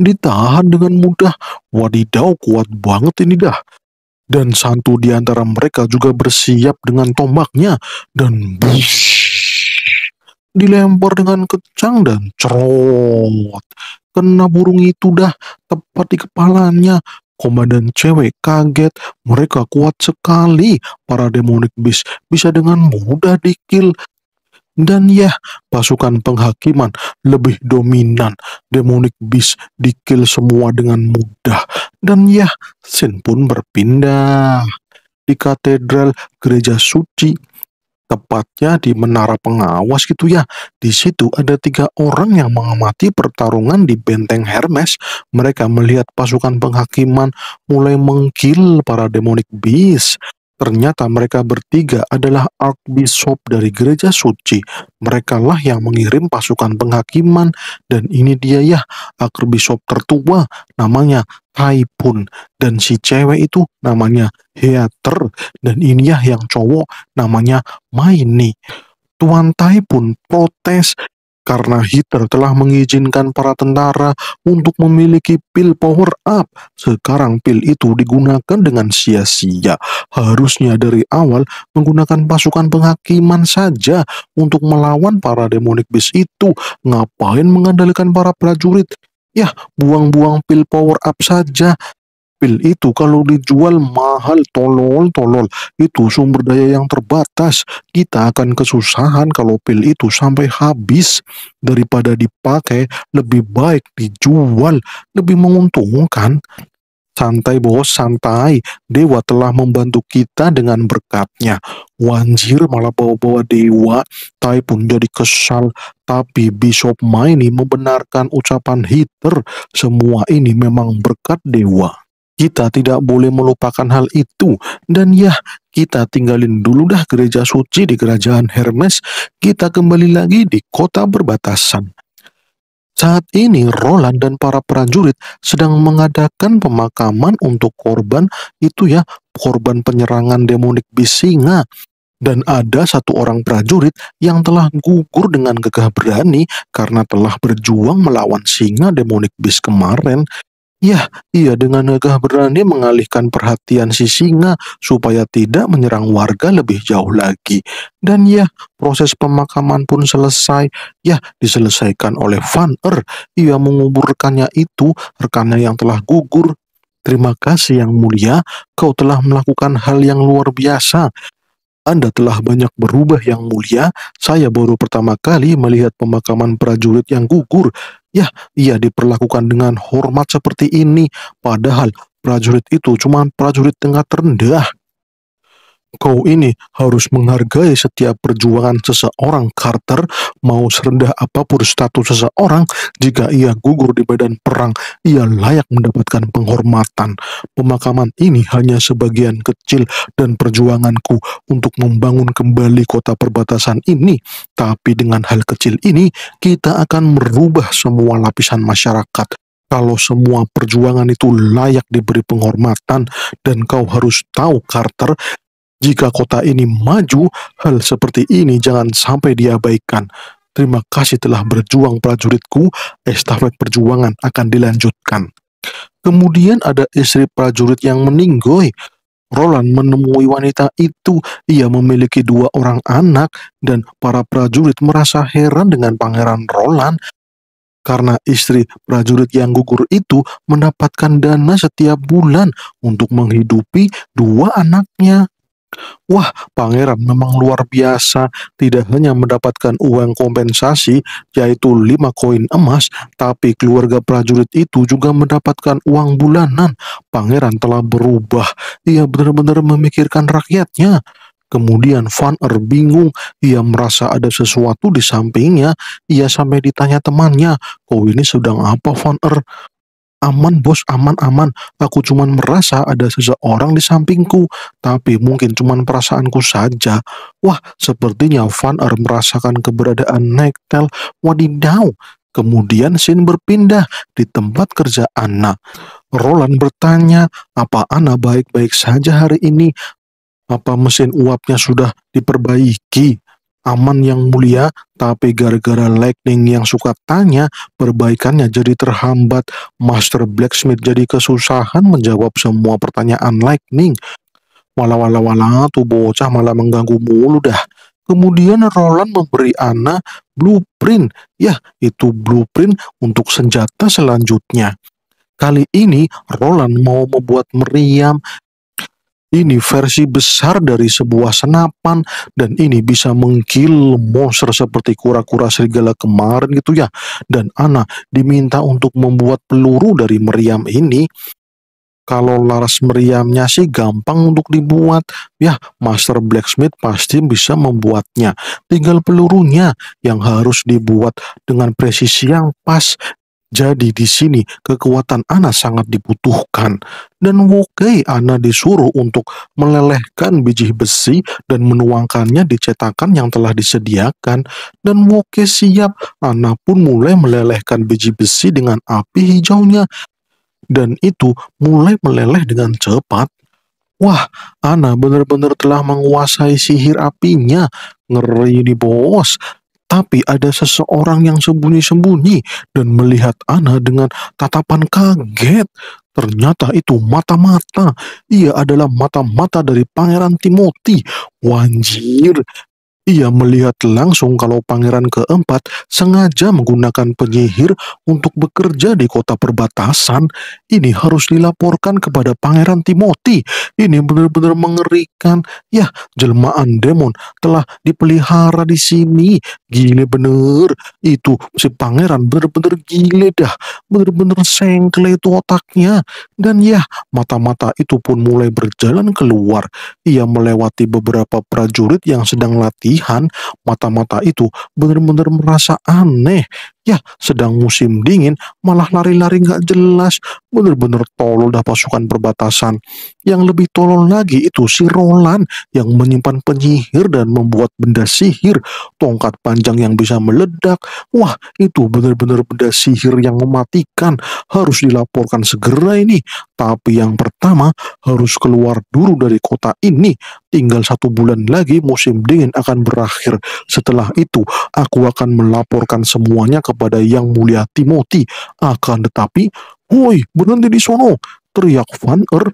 Ditahan dengan mudah. Wadidaw kuat banget ini dah. Dan satu di antara mereka juga bersiap dengan tombaknya dan bush dilempar dengan kencang dan cerot. Kena burung itu dah tepat di kepalanya. Komandan cewek kaget, mereka kuat sekali. Para demonic beast bisa dengan mudah dikil. Dan ya, pasukan penghakiman lebih dominan. Demonic Beast dikil semua dengan mudah. Dan ya, Sin pun berpindah. Di katedral gereja suci, tepatnya di menara pengawas gitu ya. Di situ ada tiga orang yang mengamati pertarungan di benteng Hermes. Mereka melihat pasukan penghakiman mulai menggil para demonic beast. Ternyata mereka bertiga adalah Archbishop dari gereja suci. Mereka lah yang mengirim pasukan penghakiman dan ini dia ya Archbishop tertua namanya Taipun dan si cewek itu namanya Heater dan ini ya yang cowok namanya Maini. Tuan Tai pun protes karena Hitler telah mengizinkan para tentara untuk memiliki pil power up. Sekarang pil itu digunakan dengan sia-sia. Harusnya dari awal menggunakan pasukan penghakiman saja untuk melawan para demonic beast itu. Ngapain mengandalkan para prajurit? Ya, buang-buang pil power up saja. Pil itu kalau dijual mahal tolol tolol itu sumber daya yang terbatas kita akan kesusahan kalau pil itu sampai habis daripada dipakai lebih baik dijual lebih menguntungkan santai bos santai dewa telah membantu kita dengan berkatnya wanjir malah bawa-bawa dewa tai pun jadi kesal tapi Bishop Maini membenarkan ucapan hiter semua ini memang berkat dewa kita tidak boleh melupakan hal itu. Dan ya, kita tinggalin dulu dah gereja suci di kerajaan Hermes. Kita kembali lagi di kota berbatasan. Saat ini Roland dan para prajurit sedang mengadakan pemakaman untuk korban itu ya, korban penyerangan demonik Bisinga. Dan ada satu orang prajurit yang telah gugur dengan gegah berani karena telah berjuang melawan singa demonik bis kemarin. Ya, ia dengan gagah berani mengalihkan perhatian si singa supaya tidak menyerang warga lebih jauh lagi. Dan ya, proses pemakaman pun selesai. Ya, diselesaikan oleh Van Er. Ia menguburkannya itu rekannya yang telah gugur. Terima kasih yang mulia, kau telah melakukan hal yang luar biasa. Anda telah banyak berubah yang mulia. Saya baru pertama kali melihat pemakaman prajurit yang gugur. Ya, ia diperlakukan dengan hormat seperti ini, padahal prajurit itu cuma prajurit tengah rendah. Kau ini harus menghargai setiap perjuangan seseorang, Carter, mau serendah apapun status seseorang, jika ia gugur di badan perang, ia layak mendapatkan penghormatan. Pemakaman ini hanya sebagian kecil dan perjuanganku untuk membangun kembali kota perbatasan ini, tapi dengan hal kecil ini, kita akan merubah semua lapisan masyarakat kalau semua perjuangan itu layak diberi penghormatan dan kau harus tahu Carter jika kota ini maju, hal seperti ini jangan sampai diabaikan. Terima kasih telah berjuang prajuritku, estafet perjuangan akan dilanjutkan. Kemudian ada istri prajurit yang meninggoy. Roland menemui wanita itu, ia memiliki dua orang anak dan para prajurit merasa heran dengan pangeran Roland karena istri prajurit yang gugur itu mendapatkan dana setiap bulan untuk menghidupi dua anaknya. Wah, pangeran memang luar biasa. Tidak hanya mendapatkan uang kompensasi, yaitu lima koin emas, tapi keluarga prajurit itu juga mendapatkan uang bulanan. Pangeran telah berubah. Ia benar-benar memikirkan rakyatnya. Kemudian Van Er bingung, ia merasa ada sesuatu di sampingnya, ia sampai ditanya temannya, kau ini sedang apa Van Er? Aman bos, aman, aman. Aku cuman merasa ada seseorang di sampingku, tapi mungkin cuman perasaanku saja. Wah, sepertinya Van Er merasakan keberadaan Nektel. Wadidaw, Kemudian sin berpindah di tempat kerja Anna. Roland bertanya, apa Anna baik-baik saja hari ini? Apa mesin uapnya sudah diperbaiki? aman yang mulia, tapi gara-gara lightning yang suka tanya, perbaikannya jadi terhambat. Master Blacksmith jadi kesusahan menjawab semua pertanyaan lightning. walau wala wala, tuh bocah malah mengganggu mulu dah. Kemudian Roland memberi Anna blueprint. Ya, itu blueprint untuk senjata selanjutnya. Kali ini Roland mau membuat meriam ini versi besar dari sebuah senapan dan ini bisa mengkill monster seperti kura-kura serigala kemarin gitu ya. Dan Ana diminta untuk membuat peluru dari meriam ini. Kalau laras meriamnya sih gampang untuk dibuat. Ya, Master Blacksmith pasti bisa membuatnya. Tinggal pelurunya yang harus dibuat dengan presisi yang pas jadi di sini kekuatan Ana sangat dibutuhkan dan Wokei Ana disuruh untuk melelehkan biji besi dan menuangkannya di cetakan yang telah disediakan dan Woke siap Ana pun mulai melelehkan biji besi dengan api hijaunya dan itu mulai meleleh dengan cepat Wah, Ana benar-benar telah menguasai sihir apinya. Ngeri ini bos, tapi ada seseorang yang sembunyi-sembunyi dan melihat Ana dengan tatapan kaget. Ternyata itu mata-mata. Ia adalah mata-mata dari Pangeran Timothy. Wanjir, ia melihat langsung kalau pangeran keempat sengaja menggunakan penyihir untuk bekerja di kota perbatasan. Ini harus dilaporkan kepada pangeran Timothy. Ini benar-benar mengerikan. ya jelmaan demon telah dipelihara di sini. Gile bener. Itu si pangeran benar-benar gile dah. benar-benar sengkle itu otaknya. Dan ya mata-mata itu pun mulai berjalan keluar. Ia melewati beberapa prajurit yang sedang latih mata-mata itu benar-benar merasa aneh Ya, sedang musim dingin, malah lari-lari nggak jelas. Bener-bener tolol dah pasukan perbatasan. Yang lebih tolol lagi itu si Roland yang menyimpan penyihir dan membuat benda sihir. Tongkat panjang yang bisa meledak. Wah, itu bener-bener benda sihir yang mematikan. Harus dilaporkan segera ini. Tapi yang pertama, harus keluar dulu dari kota ini. Tinggal satu bulan lagi musim dingin akan berakhir. Setelah itu, aku akan melaporkan semuanya ke kepada yang mulia Timoti. Akan tetapi, woi berhenti di sono, teriak Van Er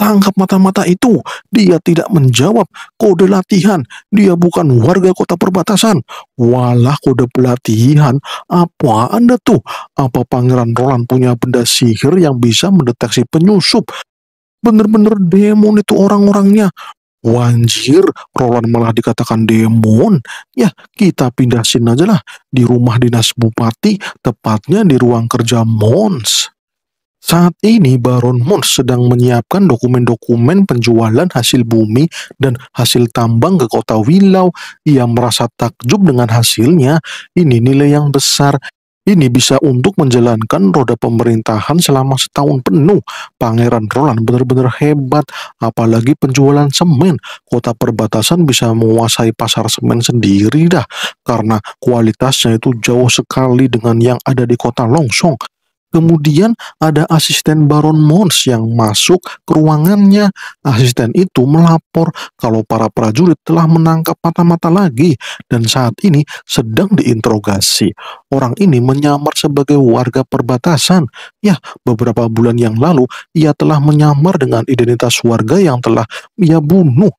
Tangkap mata-mata itu. Dia tidak menjawab kode latihan. Dia bukan warga kota perbatasan. Walah kode pelatihan. Apa Anda tuh? Apa Pangeran Roland punya benda sihir yang bisa mendeteksi penyusup? Bener-bener demon itu orang-orangnya. Wanjir, Roland malah dikatakan demon. Ya, kita pindah sini aja lah di rumah dinas bupati, tepatnya di ruang kerja Mons. Saat ini Baron Mons sedang menyiapkan dokumen-dokumen penjualan hasil bumi dan hasil tambang ke kota Wilau. Ia merasa takjub dengan hasilnya. Ini nilai yang besar ini bisa untuk menjalankan roda pemerintahan selama setahun penuh. Pangeran Roland benar-benar hebat, apalagi penjualan semen. Kota perbatasan bisa menguasai pasar semen sendiri dah, karena kualitasnya itu jauh sekali dengan yang ada di kota Longsong. Kemudian ada asisten Baron Mons yang masuk ke ruangannya. Asisten itu melapor kalau para prajurit telah menangkap mata-mata lagi dan saat ini sedang diinterogasi. Orang ini menyamar sebagai warga perbatasan. Ya, beberapa bulan yang lalu ia telah menyamar dengan identitas warga yang telah ia bunuh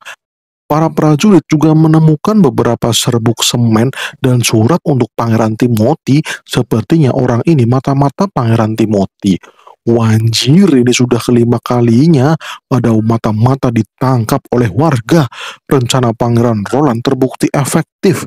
Para prajurit juga menemukan beberapa serbuk semen dan surat untuk Pangeran Timothy. Sepertinya orang ini mata-mata Pangeran Timothy. Wanjir ini sudah kelima kalinya pada mata-mata ditangkap oleh warga. Rencana Pangeran Roland terbukti efektif.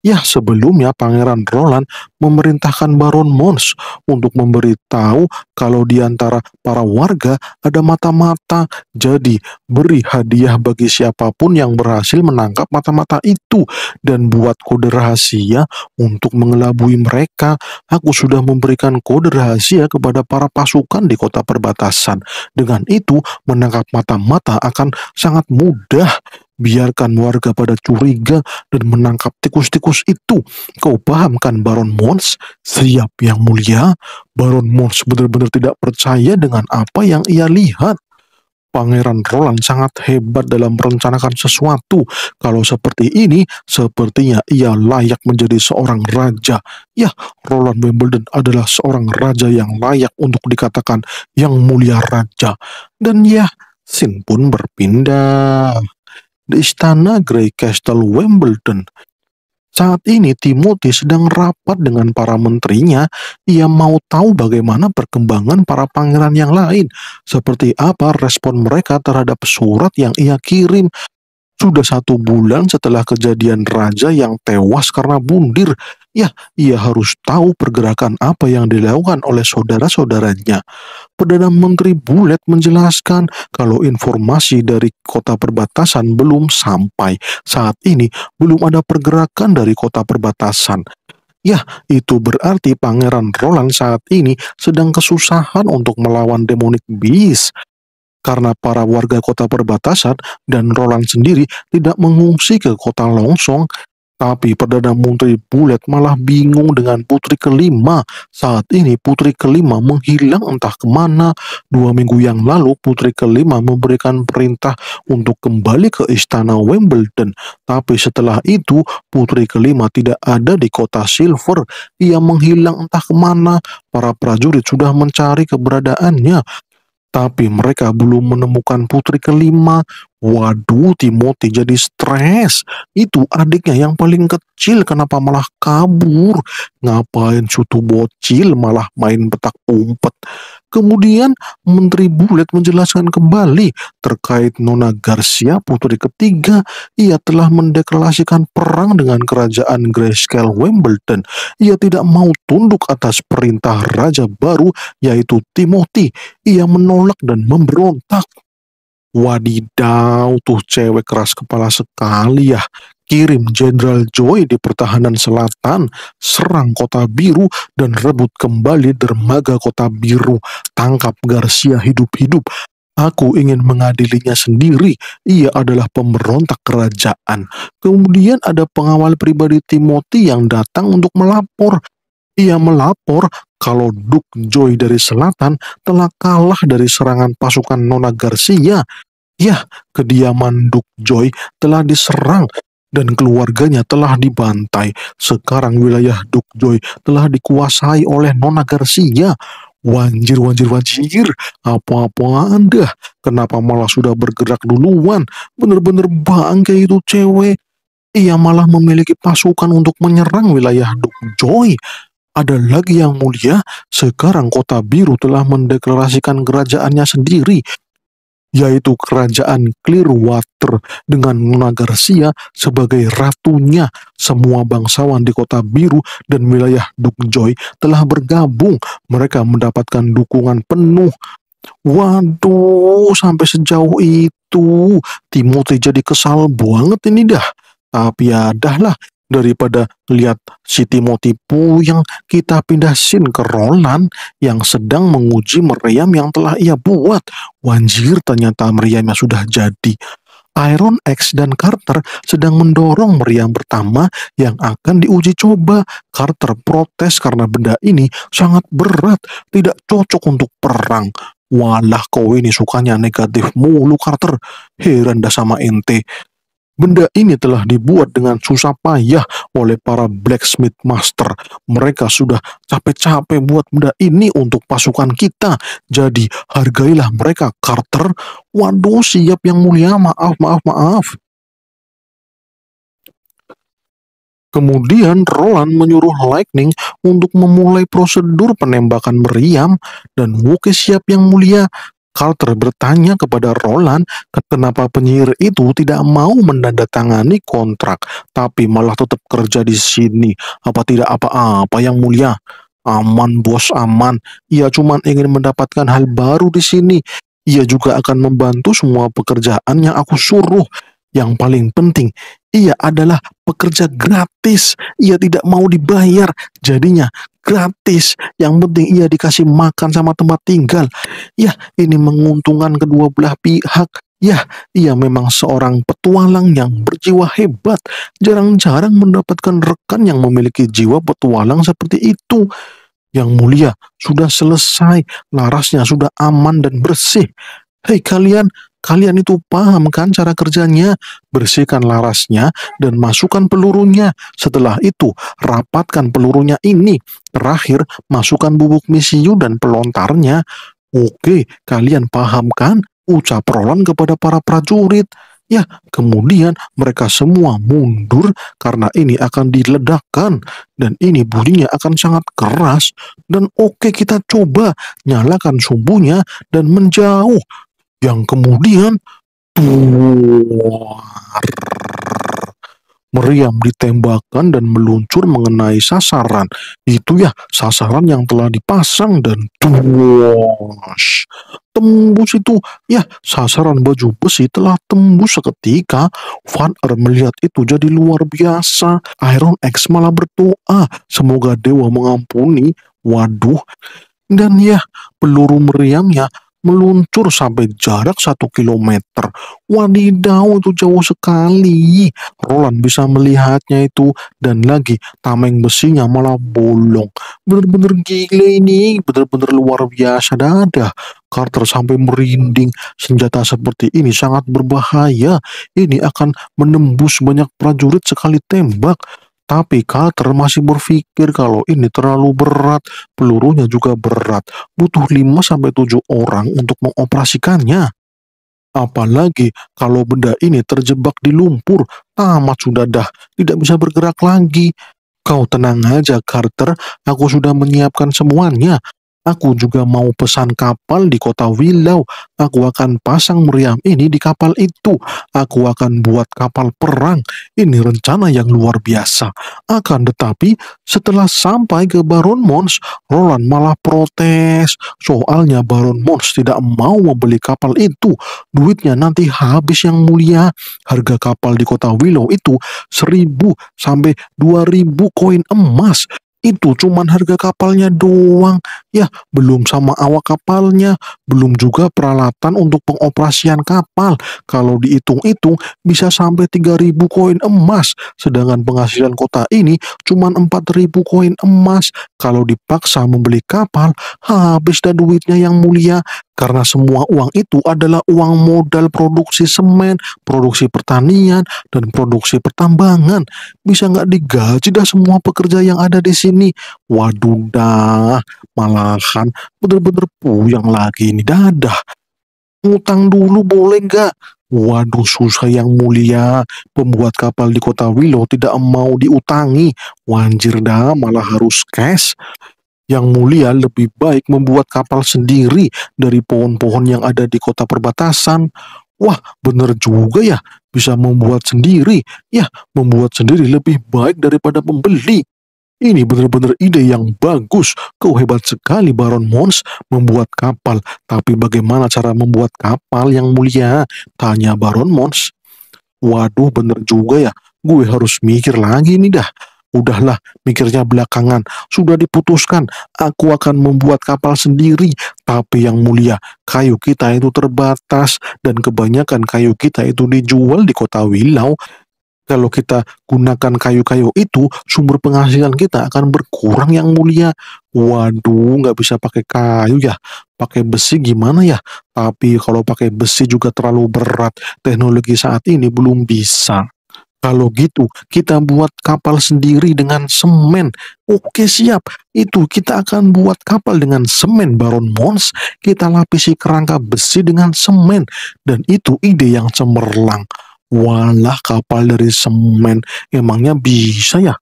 Ya, sebelumnya Pangeran Roland memerintahkan Baron Mons untuk memberitahu kalau di antara para warga ada mata-mata. Jadi, beri hadiah bagi siapapun yang berhasil menangkap mata-mata itu dan buat kode rahasia untuk mengelabui mereka. Aku sudah memberikan kode rahasia kepada para pasukan di kota perbatasan. Dengan itu, menangkap mata-mata akan sangat mudah. Biarkan warga pada curiga dan menangkap tikus-tikus itu. Kau pahamkan Baron Mons? Siap yang mulia, Baron Mons benar-benar tidak percaya dengan apa yang ia lihat. Pangeran Roland sangat hebat dalam merencanakan sesuatu. Kalau seperti ini, sepertinya ia layak menjadi seorang raja. Ya, Roland Wimbledon adalah seorang raja yang layak untuk dikatakan yang mulia raja. Dan ya, Sin pun berpindah di istana Grey Castle Wimbledon. Saat ini Timothy sedang rapat dengan para menterinya. Ia mau tahu bagaimana perkembangan para pangeran yang lain, seperti apa respon mereka terhadap surat yang ia kirim sudah satu bulan setelah kejadian raja yang tewas karena bundir, Ya, ia harus tahu pergerakan apa yang dilakukan oleh saudara-saudaranya. Perdana Menteri Bulet menjelaskan kalau informasi dari kota perbatasan belum sampai. Saat ini belum ada pergerakan dari kota perbatasan. Ya, itu berarti Pangeran Roland saat ini sedang kesusahan untuk melawan demonic beast karena para warga kota perbatasan dan Roland sendiri tidak mengungsi ke kota Longsong tapi Perdana Menteri Bulet malah bingung dengan putri kelima. Saat ini putri kelima menghilang entah kemana. Dua minggu yang lalu putri kelima memberikan perintah untuk kembali ke istana Wimbledon. Tapi setelah itu putri kelima tidak ada di kota Silver. Ia menghilang entah kemana. Para prajurit sudah mencari keberadaannya tapi mereka belum menemukan putri kelima. Waduh, Timothy jadi stres. Itu adiknya yang paling kecil, kenapa malah kabur? Ngapain cutu bocil malah main petak umpet? Kemudian Menteri Bulet menjelaskan kembali terkait Nona Garcia putri ketiga. Ia telah mendeklarasikan perang dengan kerajaan Grayscale Wimbledon. Ia tidak mau tunduk atas perintah raja baru yaitu Timothy. Ia menolak dan memberontak. Wadidaw, tuh cewek keras kepala sekali ya. Kirim Jenderal Joy di pertahanan selatan, serang kota biru, dan rebut kembali dermaga kota biru. Tangkap Garcia hidup-hidup. Aku ingin mengadilinya sendiri. Ia adalah pemberontak kerajaan. Kemudian ada pengawal pribadi Timothy yang datang untuk melapor. Ia melapor kalau Duke Joy dari selatan telah kalah dari serangan pasukan Nona Garcia. Ya, kediaman Duke Joy telah diserang dan keluarganya telah dibantai. Sekarang wilayah Duke Joy telah dikuasai oleh Nona Garcia. Wanjir, wanjir, wanjir. Apa-apaan anda? Kenapa malah sudah bergerak duluan? Bener-bener bangke itu cewek. Ia malah memiliki pasukan untuk menyerang wilayah Duke Joy. Ada lagi yang mulia, sekarang kota biru telah mendeklarasikan kerajaannya sendiri, yaitu kerajaan Clearwater dengan Nona Garcia sebagai ratunya. Semua bangsawan di kota biru dan wilayah Joy telah bergabung. Mereka mendapatkan dukungan penuh. Waduh, sampai sejauh itu, Timothy jadi kesal banget ini dah. Tapi ya dah lah, daripada lihat si Timothy yang kita pindahin ke Roland yang sedang menguji meriam yang telah ia buat. Wanjir ternyata meriamnya sudah jadi. Iron X dan Carter sedang mendorong meriam pertama yang akan diuji coba. Carter protes karena benda ini sangat berat, tidak cocok untuk perang. Walah kau ini sukanya negatif mulu Carter. Heran dah sama ente. Benda ini telah dibuat dengan susah payah oleh para blacksmith master. Mereka sudah capek-capek buat benda ini untuk pasukan kita. Jadi hargailah mereka, Carter. Waduh, siap yang mulia. Maaf, maaf, maaf. Kemudian Roland menyuruh Lightning untuk memulai prosedur penembakan meriam dan Wookiee siap yang mulia Carter bertanya kepada Roland kenapa penyihir itu tidak mau menandatangani kontrak, tapi malah tetap kerja di sini. Apa tidak apa-apa yang mulia? Aman bos, aman. Ia cuma ingin mendapatkan hal baru di sini. Ia juga akan membantu semua pekerjaan yang aku suruh. Yang paling penting, ia adalah pekerja gratis. Ia tidak mau dibayar. Jadinya gratis. Yang penting ia dikasih makan sama tempat tinggal. Ya, ini menguntungkan kedua belah pihak. Ya, ia memang seorang petualang yang berjiwa hebat. Jarang-jarang mendapatkan rekan yang memiliki jiwa petualang seperti itu. Yang mulia, sudah selesai. Larasnya sudah aman dan bersih. Hei kalian, Kalian itu paham kan cara kerjanya? Bersihkan larasnya dan masukkan pelurunya. Setelah itu, rapatkan pelurunya ini. Terakhir, masukkan bubuk misiu dan pelontarnya. Oke, kalian paham kan? Ucap Roland kepada para prajurit. Ya, kemudian mereka semua mundur karena ini akan diledakkan dan ini bunyinya akan sangat keras. Dan oke kita coba nyalakan sumbunya dan menjauh yang kemudian tuar meriam ditembakkan dan meluncur mengenai sasaran. Itu ya sasaran yang telah dipasang dan tuas. Tembus itu ya sasaran baju besi telah tembus seketika. Van Er melihat itu jadi luar biasa. Iron X malah berdoa semoga dewa mengampuni. Waduh. Dan ya peluru meriamnya meluncur sampai jarak satu kilometer. Wadidaw itu jauh sekali. Roland bisa melihatnya itu dan lagi tameng besinya malah bolong. Bener-bener gila ini, bener-bener luar biasa dadah. Carter sampai merinding. Senjata seperti ini sangat berbahaya. Ini akan menembus banyak prajurit sekali tembak. Tapi Carter masih berpikir kalau ini terlalu berat, pelurunya juga berat, butuh 5-7 orang untuk mengoperasikannya. Apalagi kalau benda ini terjebak di lumpur, tamat sudah dah, tidak bisa bergerak lagi. Kau tenang aja Carter, aku sudah menyiapkan semuanya, Aku juga mau pesan kapal di kota Willow. Aku akan pasang meriam ini di kapal itu. Aku akan buat kapal perang. Ini rencana yang luar biasa. Akan tetapi, setelah sampai ke Baron Mons, Roland malah protes. Soalnya Baron Mons tidak mau membeli kapal itu. Duitnya nanti habis yang mulia. Harga kapal di kota Willow itu seribu sampai dua ribu koin emas itu cuman harga kapalnya doang. Ya, belum sama awak kapalnya, belum juga peralatan untuk pengoperasian kapal. Kalau dihitung-hitung bisa sampai 3000 koin emas, sedangkan penghasilan kota ini cuman 4000 koin emas. Kalau dipaksa membeli kapal, habis dan duitnya yang mulia karena semua uang itu adalah uang modal produksi semen, produksi pertanian, dan produksi pertambangan. Bisa nggak digaji dah semua pekerja yang ada di sini? sini. Waduh dah, malahan bener-bener puyang lagi ini dadah. Ngutang dulu boleh nggak? Waduh susah yang mulia, pembuat kapal di kota Willow tidak mau diutangi. Wanjir dah, malah harus cash. Yang mulia lebih baik membuat kapal sendiri dari pohon-pohon yang ada di kota perbatasan. Wah, bener juga ya, bisa membuat sendiri. Ya, membuat sendiri lebih baik daripada membeli. Ini benar-benar ide yang bagus. Kau hebat sekali, Baron Mons, membuat kapal. Tapi bagaimana cara membuat kapal yang mulia? Tanya Baron Mons. Waduh, benar juga ya. Gue harus mikir lagi nih dah. Udahlah, mikirnya belakangan. Sudah diputuskan, aku akan membuat kapal sendiri. Tapi yang mulia, kayu kita itu terbatas dan kebanyakan kayu kita itu dijual di kota Wilau. Kalau kita gunakan kayu-kayu itu, sumber penghasilan kita akan berkurang yang mulia. Waduh, nggak bisa pakai kayu ya. Pakai besi gimana ya? Tapi kalau pakai besi juga terlalu berat. Teknologi saat ini belum bisa. Kalau gitu, kita buat kapal sendiri dengan semen. Oke, siap. Itu kita akan buat kapal dengan semen Baron Mons. Kita lapisi kerangka besi dengan semen. Dan itu ide yang cemerlang. Walah kapal dari semen, emangnya bisa ya?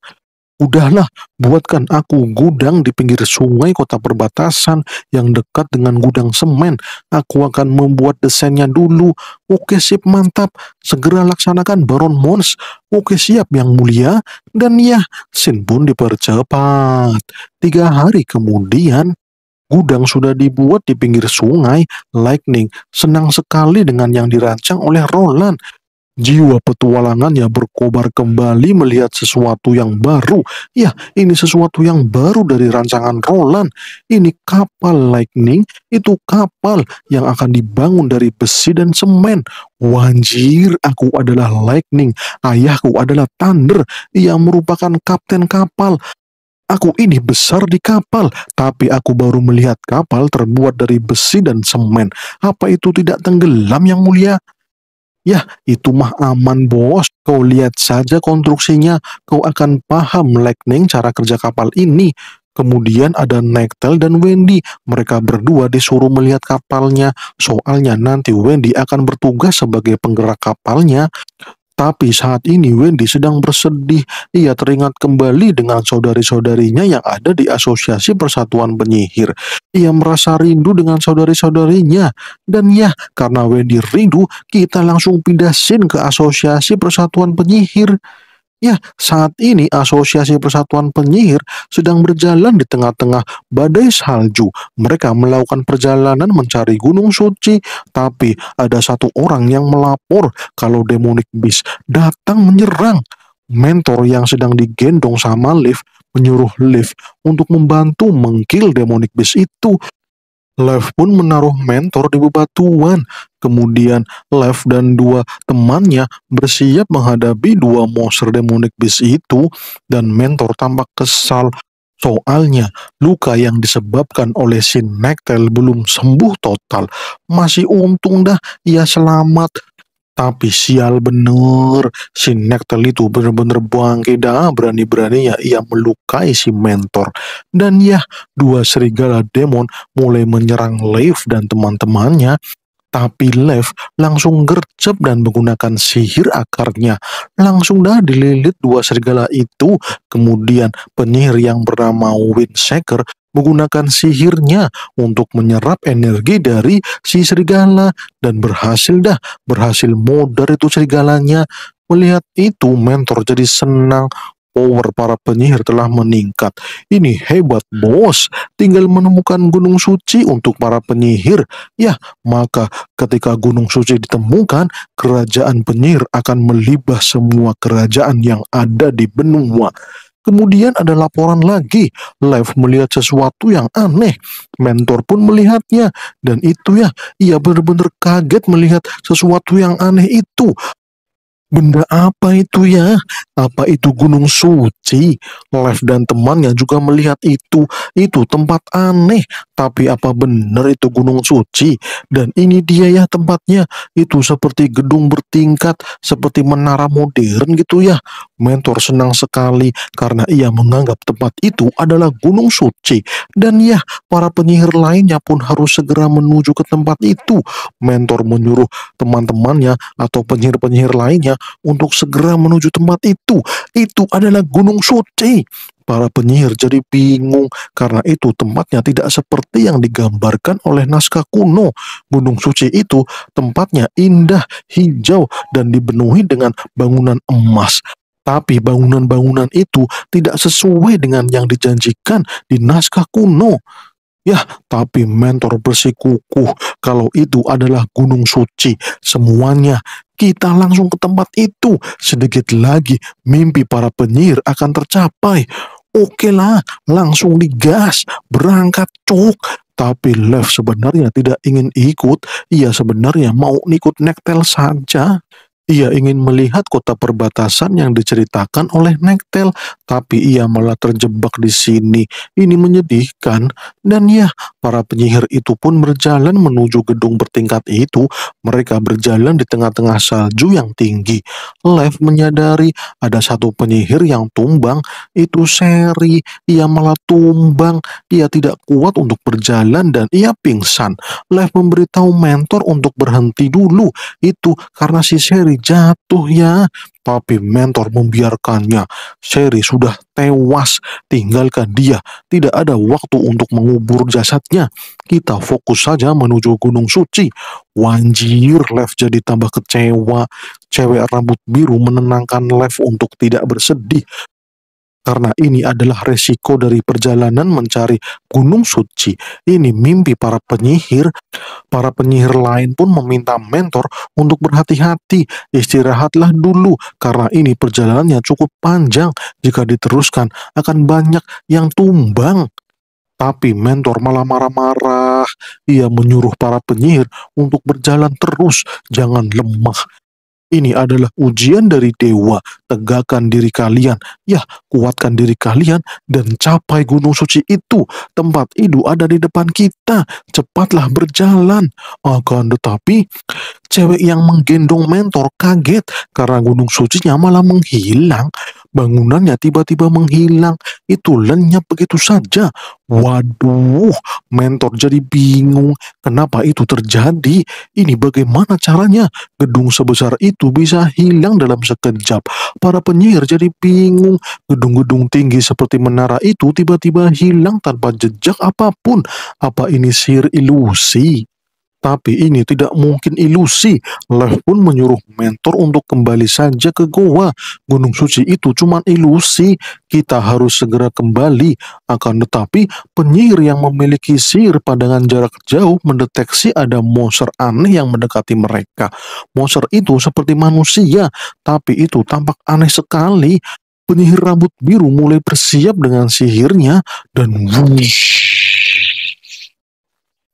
Udahlah, buatkan aku gudang di pinggir sungai kota perbatasan yang dekat dengan gudang semen. Aku akan membuat desainnya dulu. Oke sip, mantap. Segera laksanakan Baron Mons. Oke siap yang mulia. Dan ya, Sin pun dipercepat. Tiga hari kemudian, gudang sudah dibuat di pinggir sungai. Lightning senang sekali dengan yang dirancang oleh Roland. Jiwa petualangan petualangannya berkobar kembali melihat sesuatu yang baru. Ya, ini sesuatu yang baru dari rancangan Roland. Ini kapal Lightning, itu kapal yang akan dibangun dari besi dan semen. Wanjir, aku adalah Lightning, ayahku adalah Thunder, ia merupakan kapten kapal. Aku ini besar di kapal, tapi aku baru melihat kapal terbuat dari besi dan semen. Apa itu tidak tenggelam yang mulia? Ya, itu mah aman bos. Kau lihat saja konstruksinya. Kau akan paham Lightning cara kerja kapal ini. Kemudian ada Nektel dan Wendy. Mereka berdua disuruh melihat kapalnya. Soalnya nanti Wendy akan bertugas sebagai penggerak kapalnya. Tapi saat ini Wendy sedang bersedih. Ia teringat kembali dengan saudari-saudarinya yang ada di Asosiasi Persatuan Penyihir. Ia merasa rindu dengan saudari-saudarinya. Dan ya, karena Wendy rindu, kita langsung pindah scene ke Asosiasi Persatuan Penyihir. Ya, saat ini Asosiasi Persatuan Penyihir sedang berjalan di tengah-tengah badai salju. Mereka melakukan perjalanan mencari Gunung Suci, tapi ada satu orang yang melapor kalau Demonic Beast datang menyerang. Mentor yang sedang digendong sama Liv menyuruh Liv untuk membantu mengkill Demonic Beast itu. Liv pun menaruh mentor di bebatuan Kemudian Lev dan dua temannya bersiap menghadapi dua monster demonic beast itu dan mentor tampak kesal Soalnya, luka yang disebabkan oleh si Nektel belum sembuh total. Masih untung dah ia selamat. Tapi sial bener, si Nektel itu bener-bener bangke dah berani-beraninya ia melukai si mentor. Dan ya, dua serigala demon mulai menyerang Leif dan teman-temannya tapi Lev langsung gercep dan menggunakan sihir akarnya. Langsung dah dililit dua serigala itu. Kemudian penyihir yang bernama Windseeker menggunakan sihirnya untuk menyerap energi dari si serigala. Dan berhasil dah, berhasil modar itu serigalanya. Melihat itu mentor jadi senang power para penyihir telah meningkat. Ini hebat, bos. Tinggal menemukan gunung suci untuk para penyihir. Ya, maka ketika gunung suci ditemukan, kerajaan penyihir akan melibah semua kerajaan yang ada di benua. Kemudian ada laporan lagi, Live melihat sesuatu yang aneh. Mentor pun melihatnya, dan itu ya, ia benar-benar kaget melihat sesuatu yang aneh itu. Benda apa itu ya? Apa itu gunung suci? Lev dan temannya juga melihat itu. Itu tempat aneh. Tapi apa benar itu gunung suci? Dan ini dia ya tempatnya. Itu seperti gedung bertingkat, seperti menara modern gitu ya. Mentor senang sekali karena ia menganggap tempat itu adalah gunung suci. Dan ya, para penyihir lainnya pun harus segera menuju ke tempat itu. Mentor menyuruh teman-temannya atau penyihir-penyihir lainnya untuk segera menuju tempat itu. Itu adalah Gunung Suci. Para penyihir jadi bingung karena itu tempatnya tidak seperti yang digambarkan oleh naskah kuno. Gunung Suci itu tempatnya indah, hijau, dan dipenuhi dengan bangunan emas tapi bangunan-bangunan itu tidak sesuai dengan yang dijanjikan di naskah kuno. Ya, tapi mentor bersikukuh kalau itu adalah gunung suci. Semuanya kita langsung ke tempat itu. Sedikit lagi mimpi para penyihir akan tercapai. Oke lah, langsung digas, berangkat cuk. Tapi Lev sebenarnya tidak ingin ikut, ia sebenarnya mau ikut nektel saja. Ia ingin melihat kota perbatasan yang diceritakan oleh Nektel, tapi ia malah terjebak di sini. Ini menyedihkan. Dan ya, para penyihir itu pun berjalan menuju gedung bertingkat itu. Mereka berjalan di tengah-tengah salju yang tinggi. Lev menyadari ada satu penyihir yang tumbang. Itu Seri. Ia malah tumbang. Ia tidak kuat untuk berjalan dan ia pingsan. Lev memberitahu mentor untuk berhenti dulu. Itu karena si Seri jatuh ya. Tapi mentor membiarkannya. Sherry sudah tewas. Tinggalkan dia. Tidak ada waktu untuk mengubur jasadnya. Kita fokus saja menuju Gunung Suci. Wanjir, Lev jadi tambah kecewa. Cewek rambut biru menenangkan Lev untuk tidak bersedih karena ini adalah resiko dari perjalanan mencari gunung suci. Ini mimpi para penyihir. Para penyihir lain pun meminta mentor untuk berhati-hati. Istirahatlah dulu karena ini perjalanannya cukup panjang. Jika diteruskan akan banyak yang tumbang. Tapi mentor malah marah-marah. Ia menyuruh para penyihir untuk berjalan terus, jangan lemah. Ini adalah ujian dari dewa. Tegakkan diri kalian, ya, kuatkan diri kalian, dan capai gunung suci itu. Tempat itu ada di depan kita. Cepatlah berjalan. Akan tetapi, cewek yang menggendong mentor kaget karena gunung suci nya malah menghilang. Bangunannya tiba-tiba menghilang, itu lenyap begitu saja. Waduh, mentor jadi bingung kenapa itu terjadi. Ini bagaimana caranya gedung sebesar itu bisa hilang dalam sekejap. Para penyihir jadi bingung, gedung-gedung tinggi seperti menara itu tiba-tiba hilang tanpa jejak apapun. Apa ini sihir ilusi? Tapi ini tidak mungkin ilusi. Lev pun menyuruh mentor untuk kembali saja ke goa. Gunung suci itu cuma ilusi. Kita harus segera kembali. Akan tetapi, penyihir yang memiliki sihir pandangan jarak jauh mendeteksi ada monster aneh yang mendekati mereka. Monster itu seperti manusia, tapi itu tampak aneh sekali. Penyihir rambut biru mulai bersiap dengan sihirnya dan wush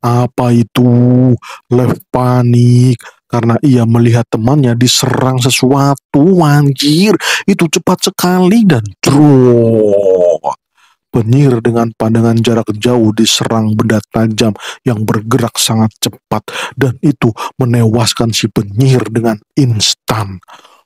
apa itu? Lev panik karena ia melihat temannya diserang sesuatu anjir itu cepat sekali dan drop penyihir dengan pandangan jarak jauh diserang benda tajam yang bergerak sangat cepat dan itu menewaskan si penyihir dengan instan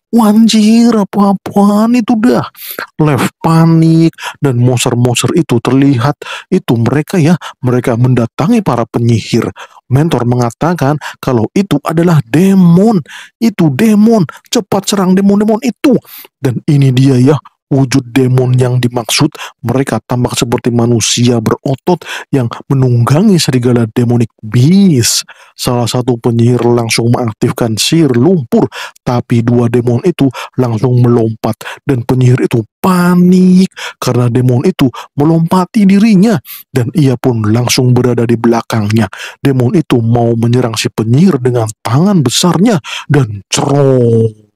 Wanjir apa-apaan itu dah. Left panik dan moser-moser itu terlihat itu mereka ya, mereka mendatangi para penyihir. Mentor mengatakan kalau itu adalah demon, itu demon, cepat serang demon-demon itu. Dan ini dia ya, wujud demon yang dimaksud mereka tampak seperti manusia berotot yang menunggangi serigala demonic beast. Salah satu penyihir langsung mengaktifkan sihir lumpur, tapi dua demon itu langsung melompat dan penyihir itu panik karena demon itu melompati dirinya dan ia pun langsung berada di belakangnya. Demon itu mau menyerang si penyihir dengan tangan besarnya dan cerong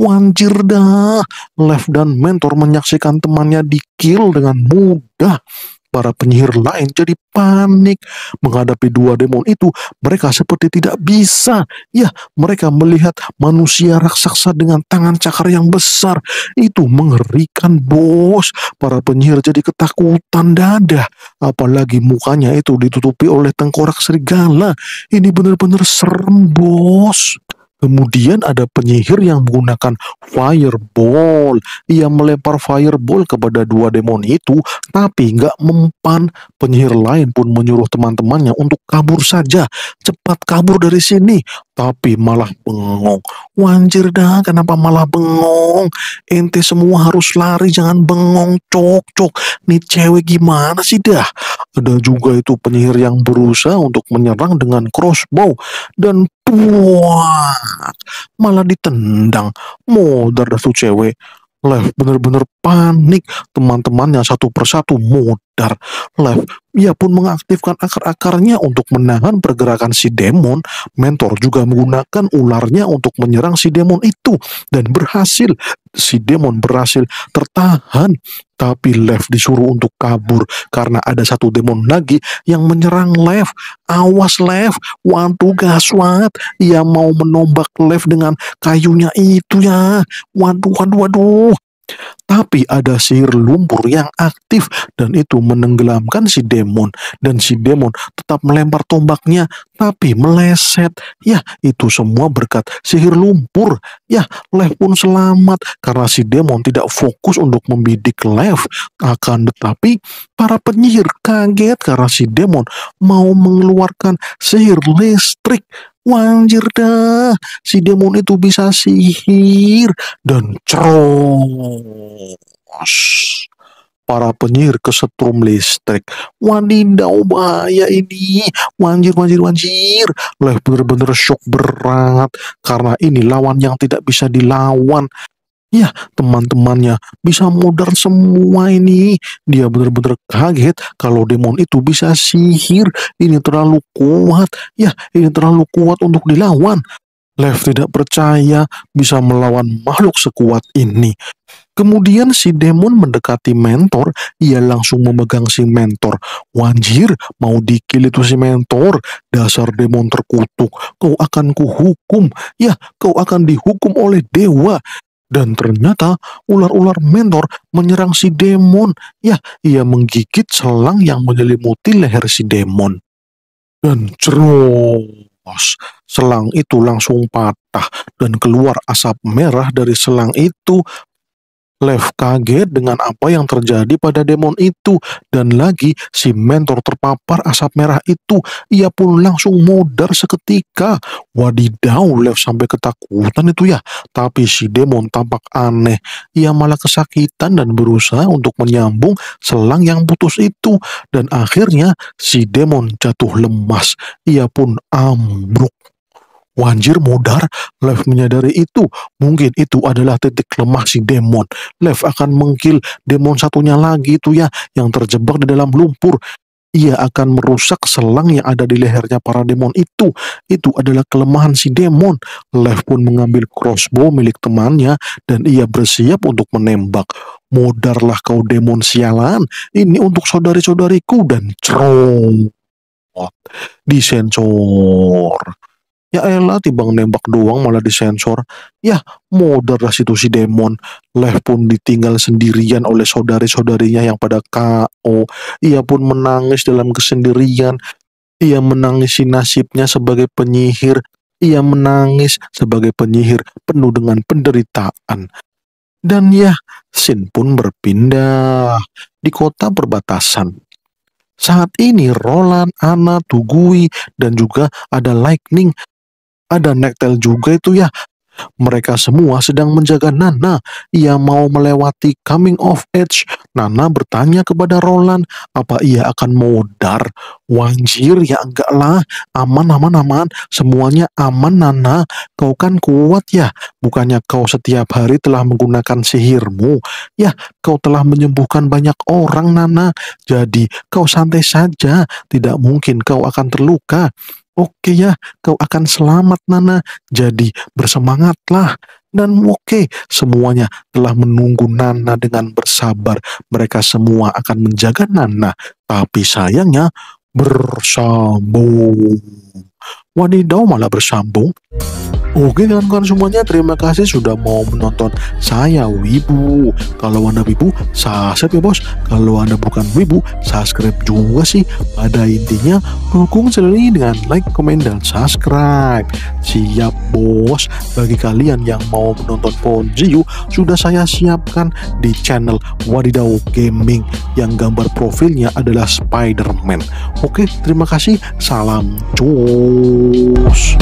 Wanjir dah, Lev dan mentor menyaksikan temannya dikill dengan mudah. Para penyihir lain jadi panik menghadapi dua demon itu. Mereka seperti tidak bisa. Ya, mereka melihat manusia raksasa dengan tangan cakar yang besar. Itu mengerikan bos. Para penyihir jadi ketakutan dada. Apalagi mukanya itu ditutupi oleh tengkorak serigala. Ini benar-benar serem bos. Kemudian ada penyihir yang menggunakan fireball. Ia melempar fireball kepada dua demon itu, tapi nggak mempan. Penyihir lain pun menyuruh teman-temannya untuk kabur saja. Cepat kabur dari sini. Tapi malah bengong. Wanjir dah, kenapa malah bengong? Ente semua harus lari, jangan bengong. Cok, cok. Nih cewek gimana sih dah? Ada juga itu penyihir yang berusaha untuk menyerang dengan crossbow. Dan Wah, malah ditendang. Modar dah tuh cewek. Lev bener-bener panik. teman teman yang satu persatu modar. Lev, ia pun mengaktifkan akar-akarnya untuk menahan pergerakan si demon. Mentor juga menggunakan ularnya untuk menyerang si demon itu. Dan berhasil. Si demon berhasil tertahan. Tapi Lev disuruh untuk kabur karena ada satu demon lagi yang menyerang Lev. Awas Lev, waduh gaswat. Ia mau menombak Lev dengan kayunya itu ya. Waduh, waduh, waduh. Tapi ada sihir lumpur yang aktif dan itu menenggelamkan si demon dan si demon tetap melempar tombaknya tapi meleset. Ya, itu semua berkat sihir lumpur. Ya, Lev pun selamat karena si demon tidak fokus untuk membidik Lev. Akan tetapi para penyihir kaget karena si demon mau mengeluarkan sihir listrik Wanjir dah, si demon itu bisa sihir dan cross. Para penyihir kesetrum listrik. Wadidau bahaya ini. Wanjir, wanjir, wanjir. Leh bener-bener shock berat. Karena ini lawan yang tidak bisa dilawan. Ya, teman-temannya bisa modern semua ini. Dia benar-benar kaget kalau demon itu bisa sihir. Ini terlalu kuat. Ya, ini terlalu kuat untuk dilawan. Lev tidak percaya bisa melawan makhluk sekuat ini. Kemudian si demon mendekati mentor, ia langsung memegang si mentor. Wanjir, mau dikil itu si mentor. Dasar demon terkutuk, kau akan kuhukum. Ya, kau akan dihukum oleh dewa. Dan ternyata ular-ular mentor menyerang si demon. Ya, ia menggigit selang yang menyelimuti leher si demon. Dan cerus, selang itu langsung patah dan keluar asap merah dari selang itu Lev kaget dengan apa yang terjadi pada demon itu dan lagi si mentor terpapar asap merah itu. Ia pun langsung modar seketika. Wadidaw Lev sampai ketakutan itu ya. Tapi si demon tampak aneh. Ia malah kesakitan dan berusaha untuk menyambung selang yang putus itu. Dan akhirnya si demon jatuh lemas. Ia pun ambruk. Wanjir Mudar, Lev menyadari itu. Mungkin itu adalah titik lemah si demon. Lev akan mengkil demon satunya lagi itu ya, yang terjebak di dalam lumpur. Ia akan merusak selang yang ada di lehernya para demon itu. Itu adalah kelemahan si demon. Lev pun mengambil crossbow milik temannya dan ia bersiap untuk menembak. Modarlah kau demon sialan, ini untuk saudari-saudariku dan cerong. Disensor. Ya elah tibang nembak doang malah disensor. Ya modar lah situ si Demon. Lev pun ditinggal sendirian oleh saudari-saudarinya yang pada KO. Ia pun menangis dalam kesendirian. Ia menangisi nasibnya sebagai penyihir. Ia menangis sebagai penyihir penuh dengan penderitaan. Dan ya, Sin pun berpindah di kota perbatasan. Saat ini Roland, Anna, Tugui, dan juga ada Lightning ada Nektel juga itu ya. Mereka semua sedang menjaga Nana. Ia mau melewati coming of age. Nana bertanya kepada Roland, apa ia akan modar? Wanjir, ya enggak lah. Aman, aman, aman. Semuanya aman, Nana. Kau kan kuat ya. Bukannya kau setiap hari telah menggunakan sihirmu. Ya, kau telah menyembuhkan banyak orang, Nana. Jadi, kau santai saja. Tidak mungkin kau akan terluka. Oke ya, kau akan selamat Nana. Jadi bersemangatlah. Dan oke, semuanya telah menunggu Nana dengan bersabar. Mereka semua akan menjaga Nana. Tapi sayangnya bersambung wadidaw malah bersambung. Oke kawan-kawan semuanya, terima kasih sudah mau menonton saya Wibu. Kalau Anda Wibu, subscribe ya bos. Kalau Anda bukan Wibu, subscribe juga sih. Pada intinya, dukung channel ini dengan like, komen, dan subscribe. Siap bos, bagi kalian yang mau menonton Ponziu sudah saya siapkan di channel Wadidaw Gaming yang gambar profilnya adalah Spiderman. Oke, terima kasih. Salam cuy. Adiós.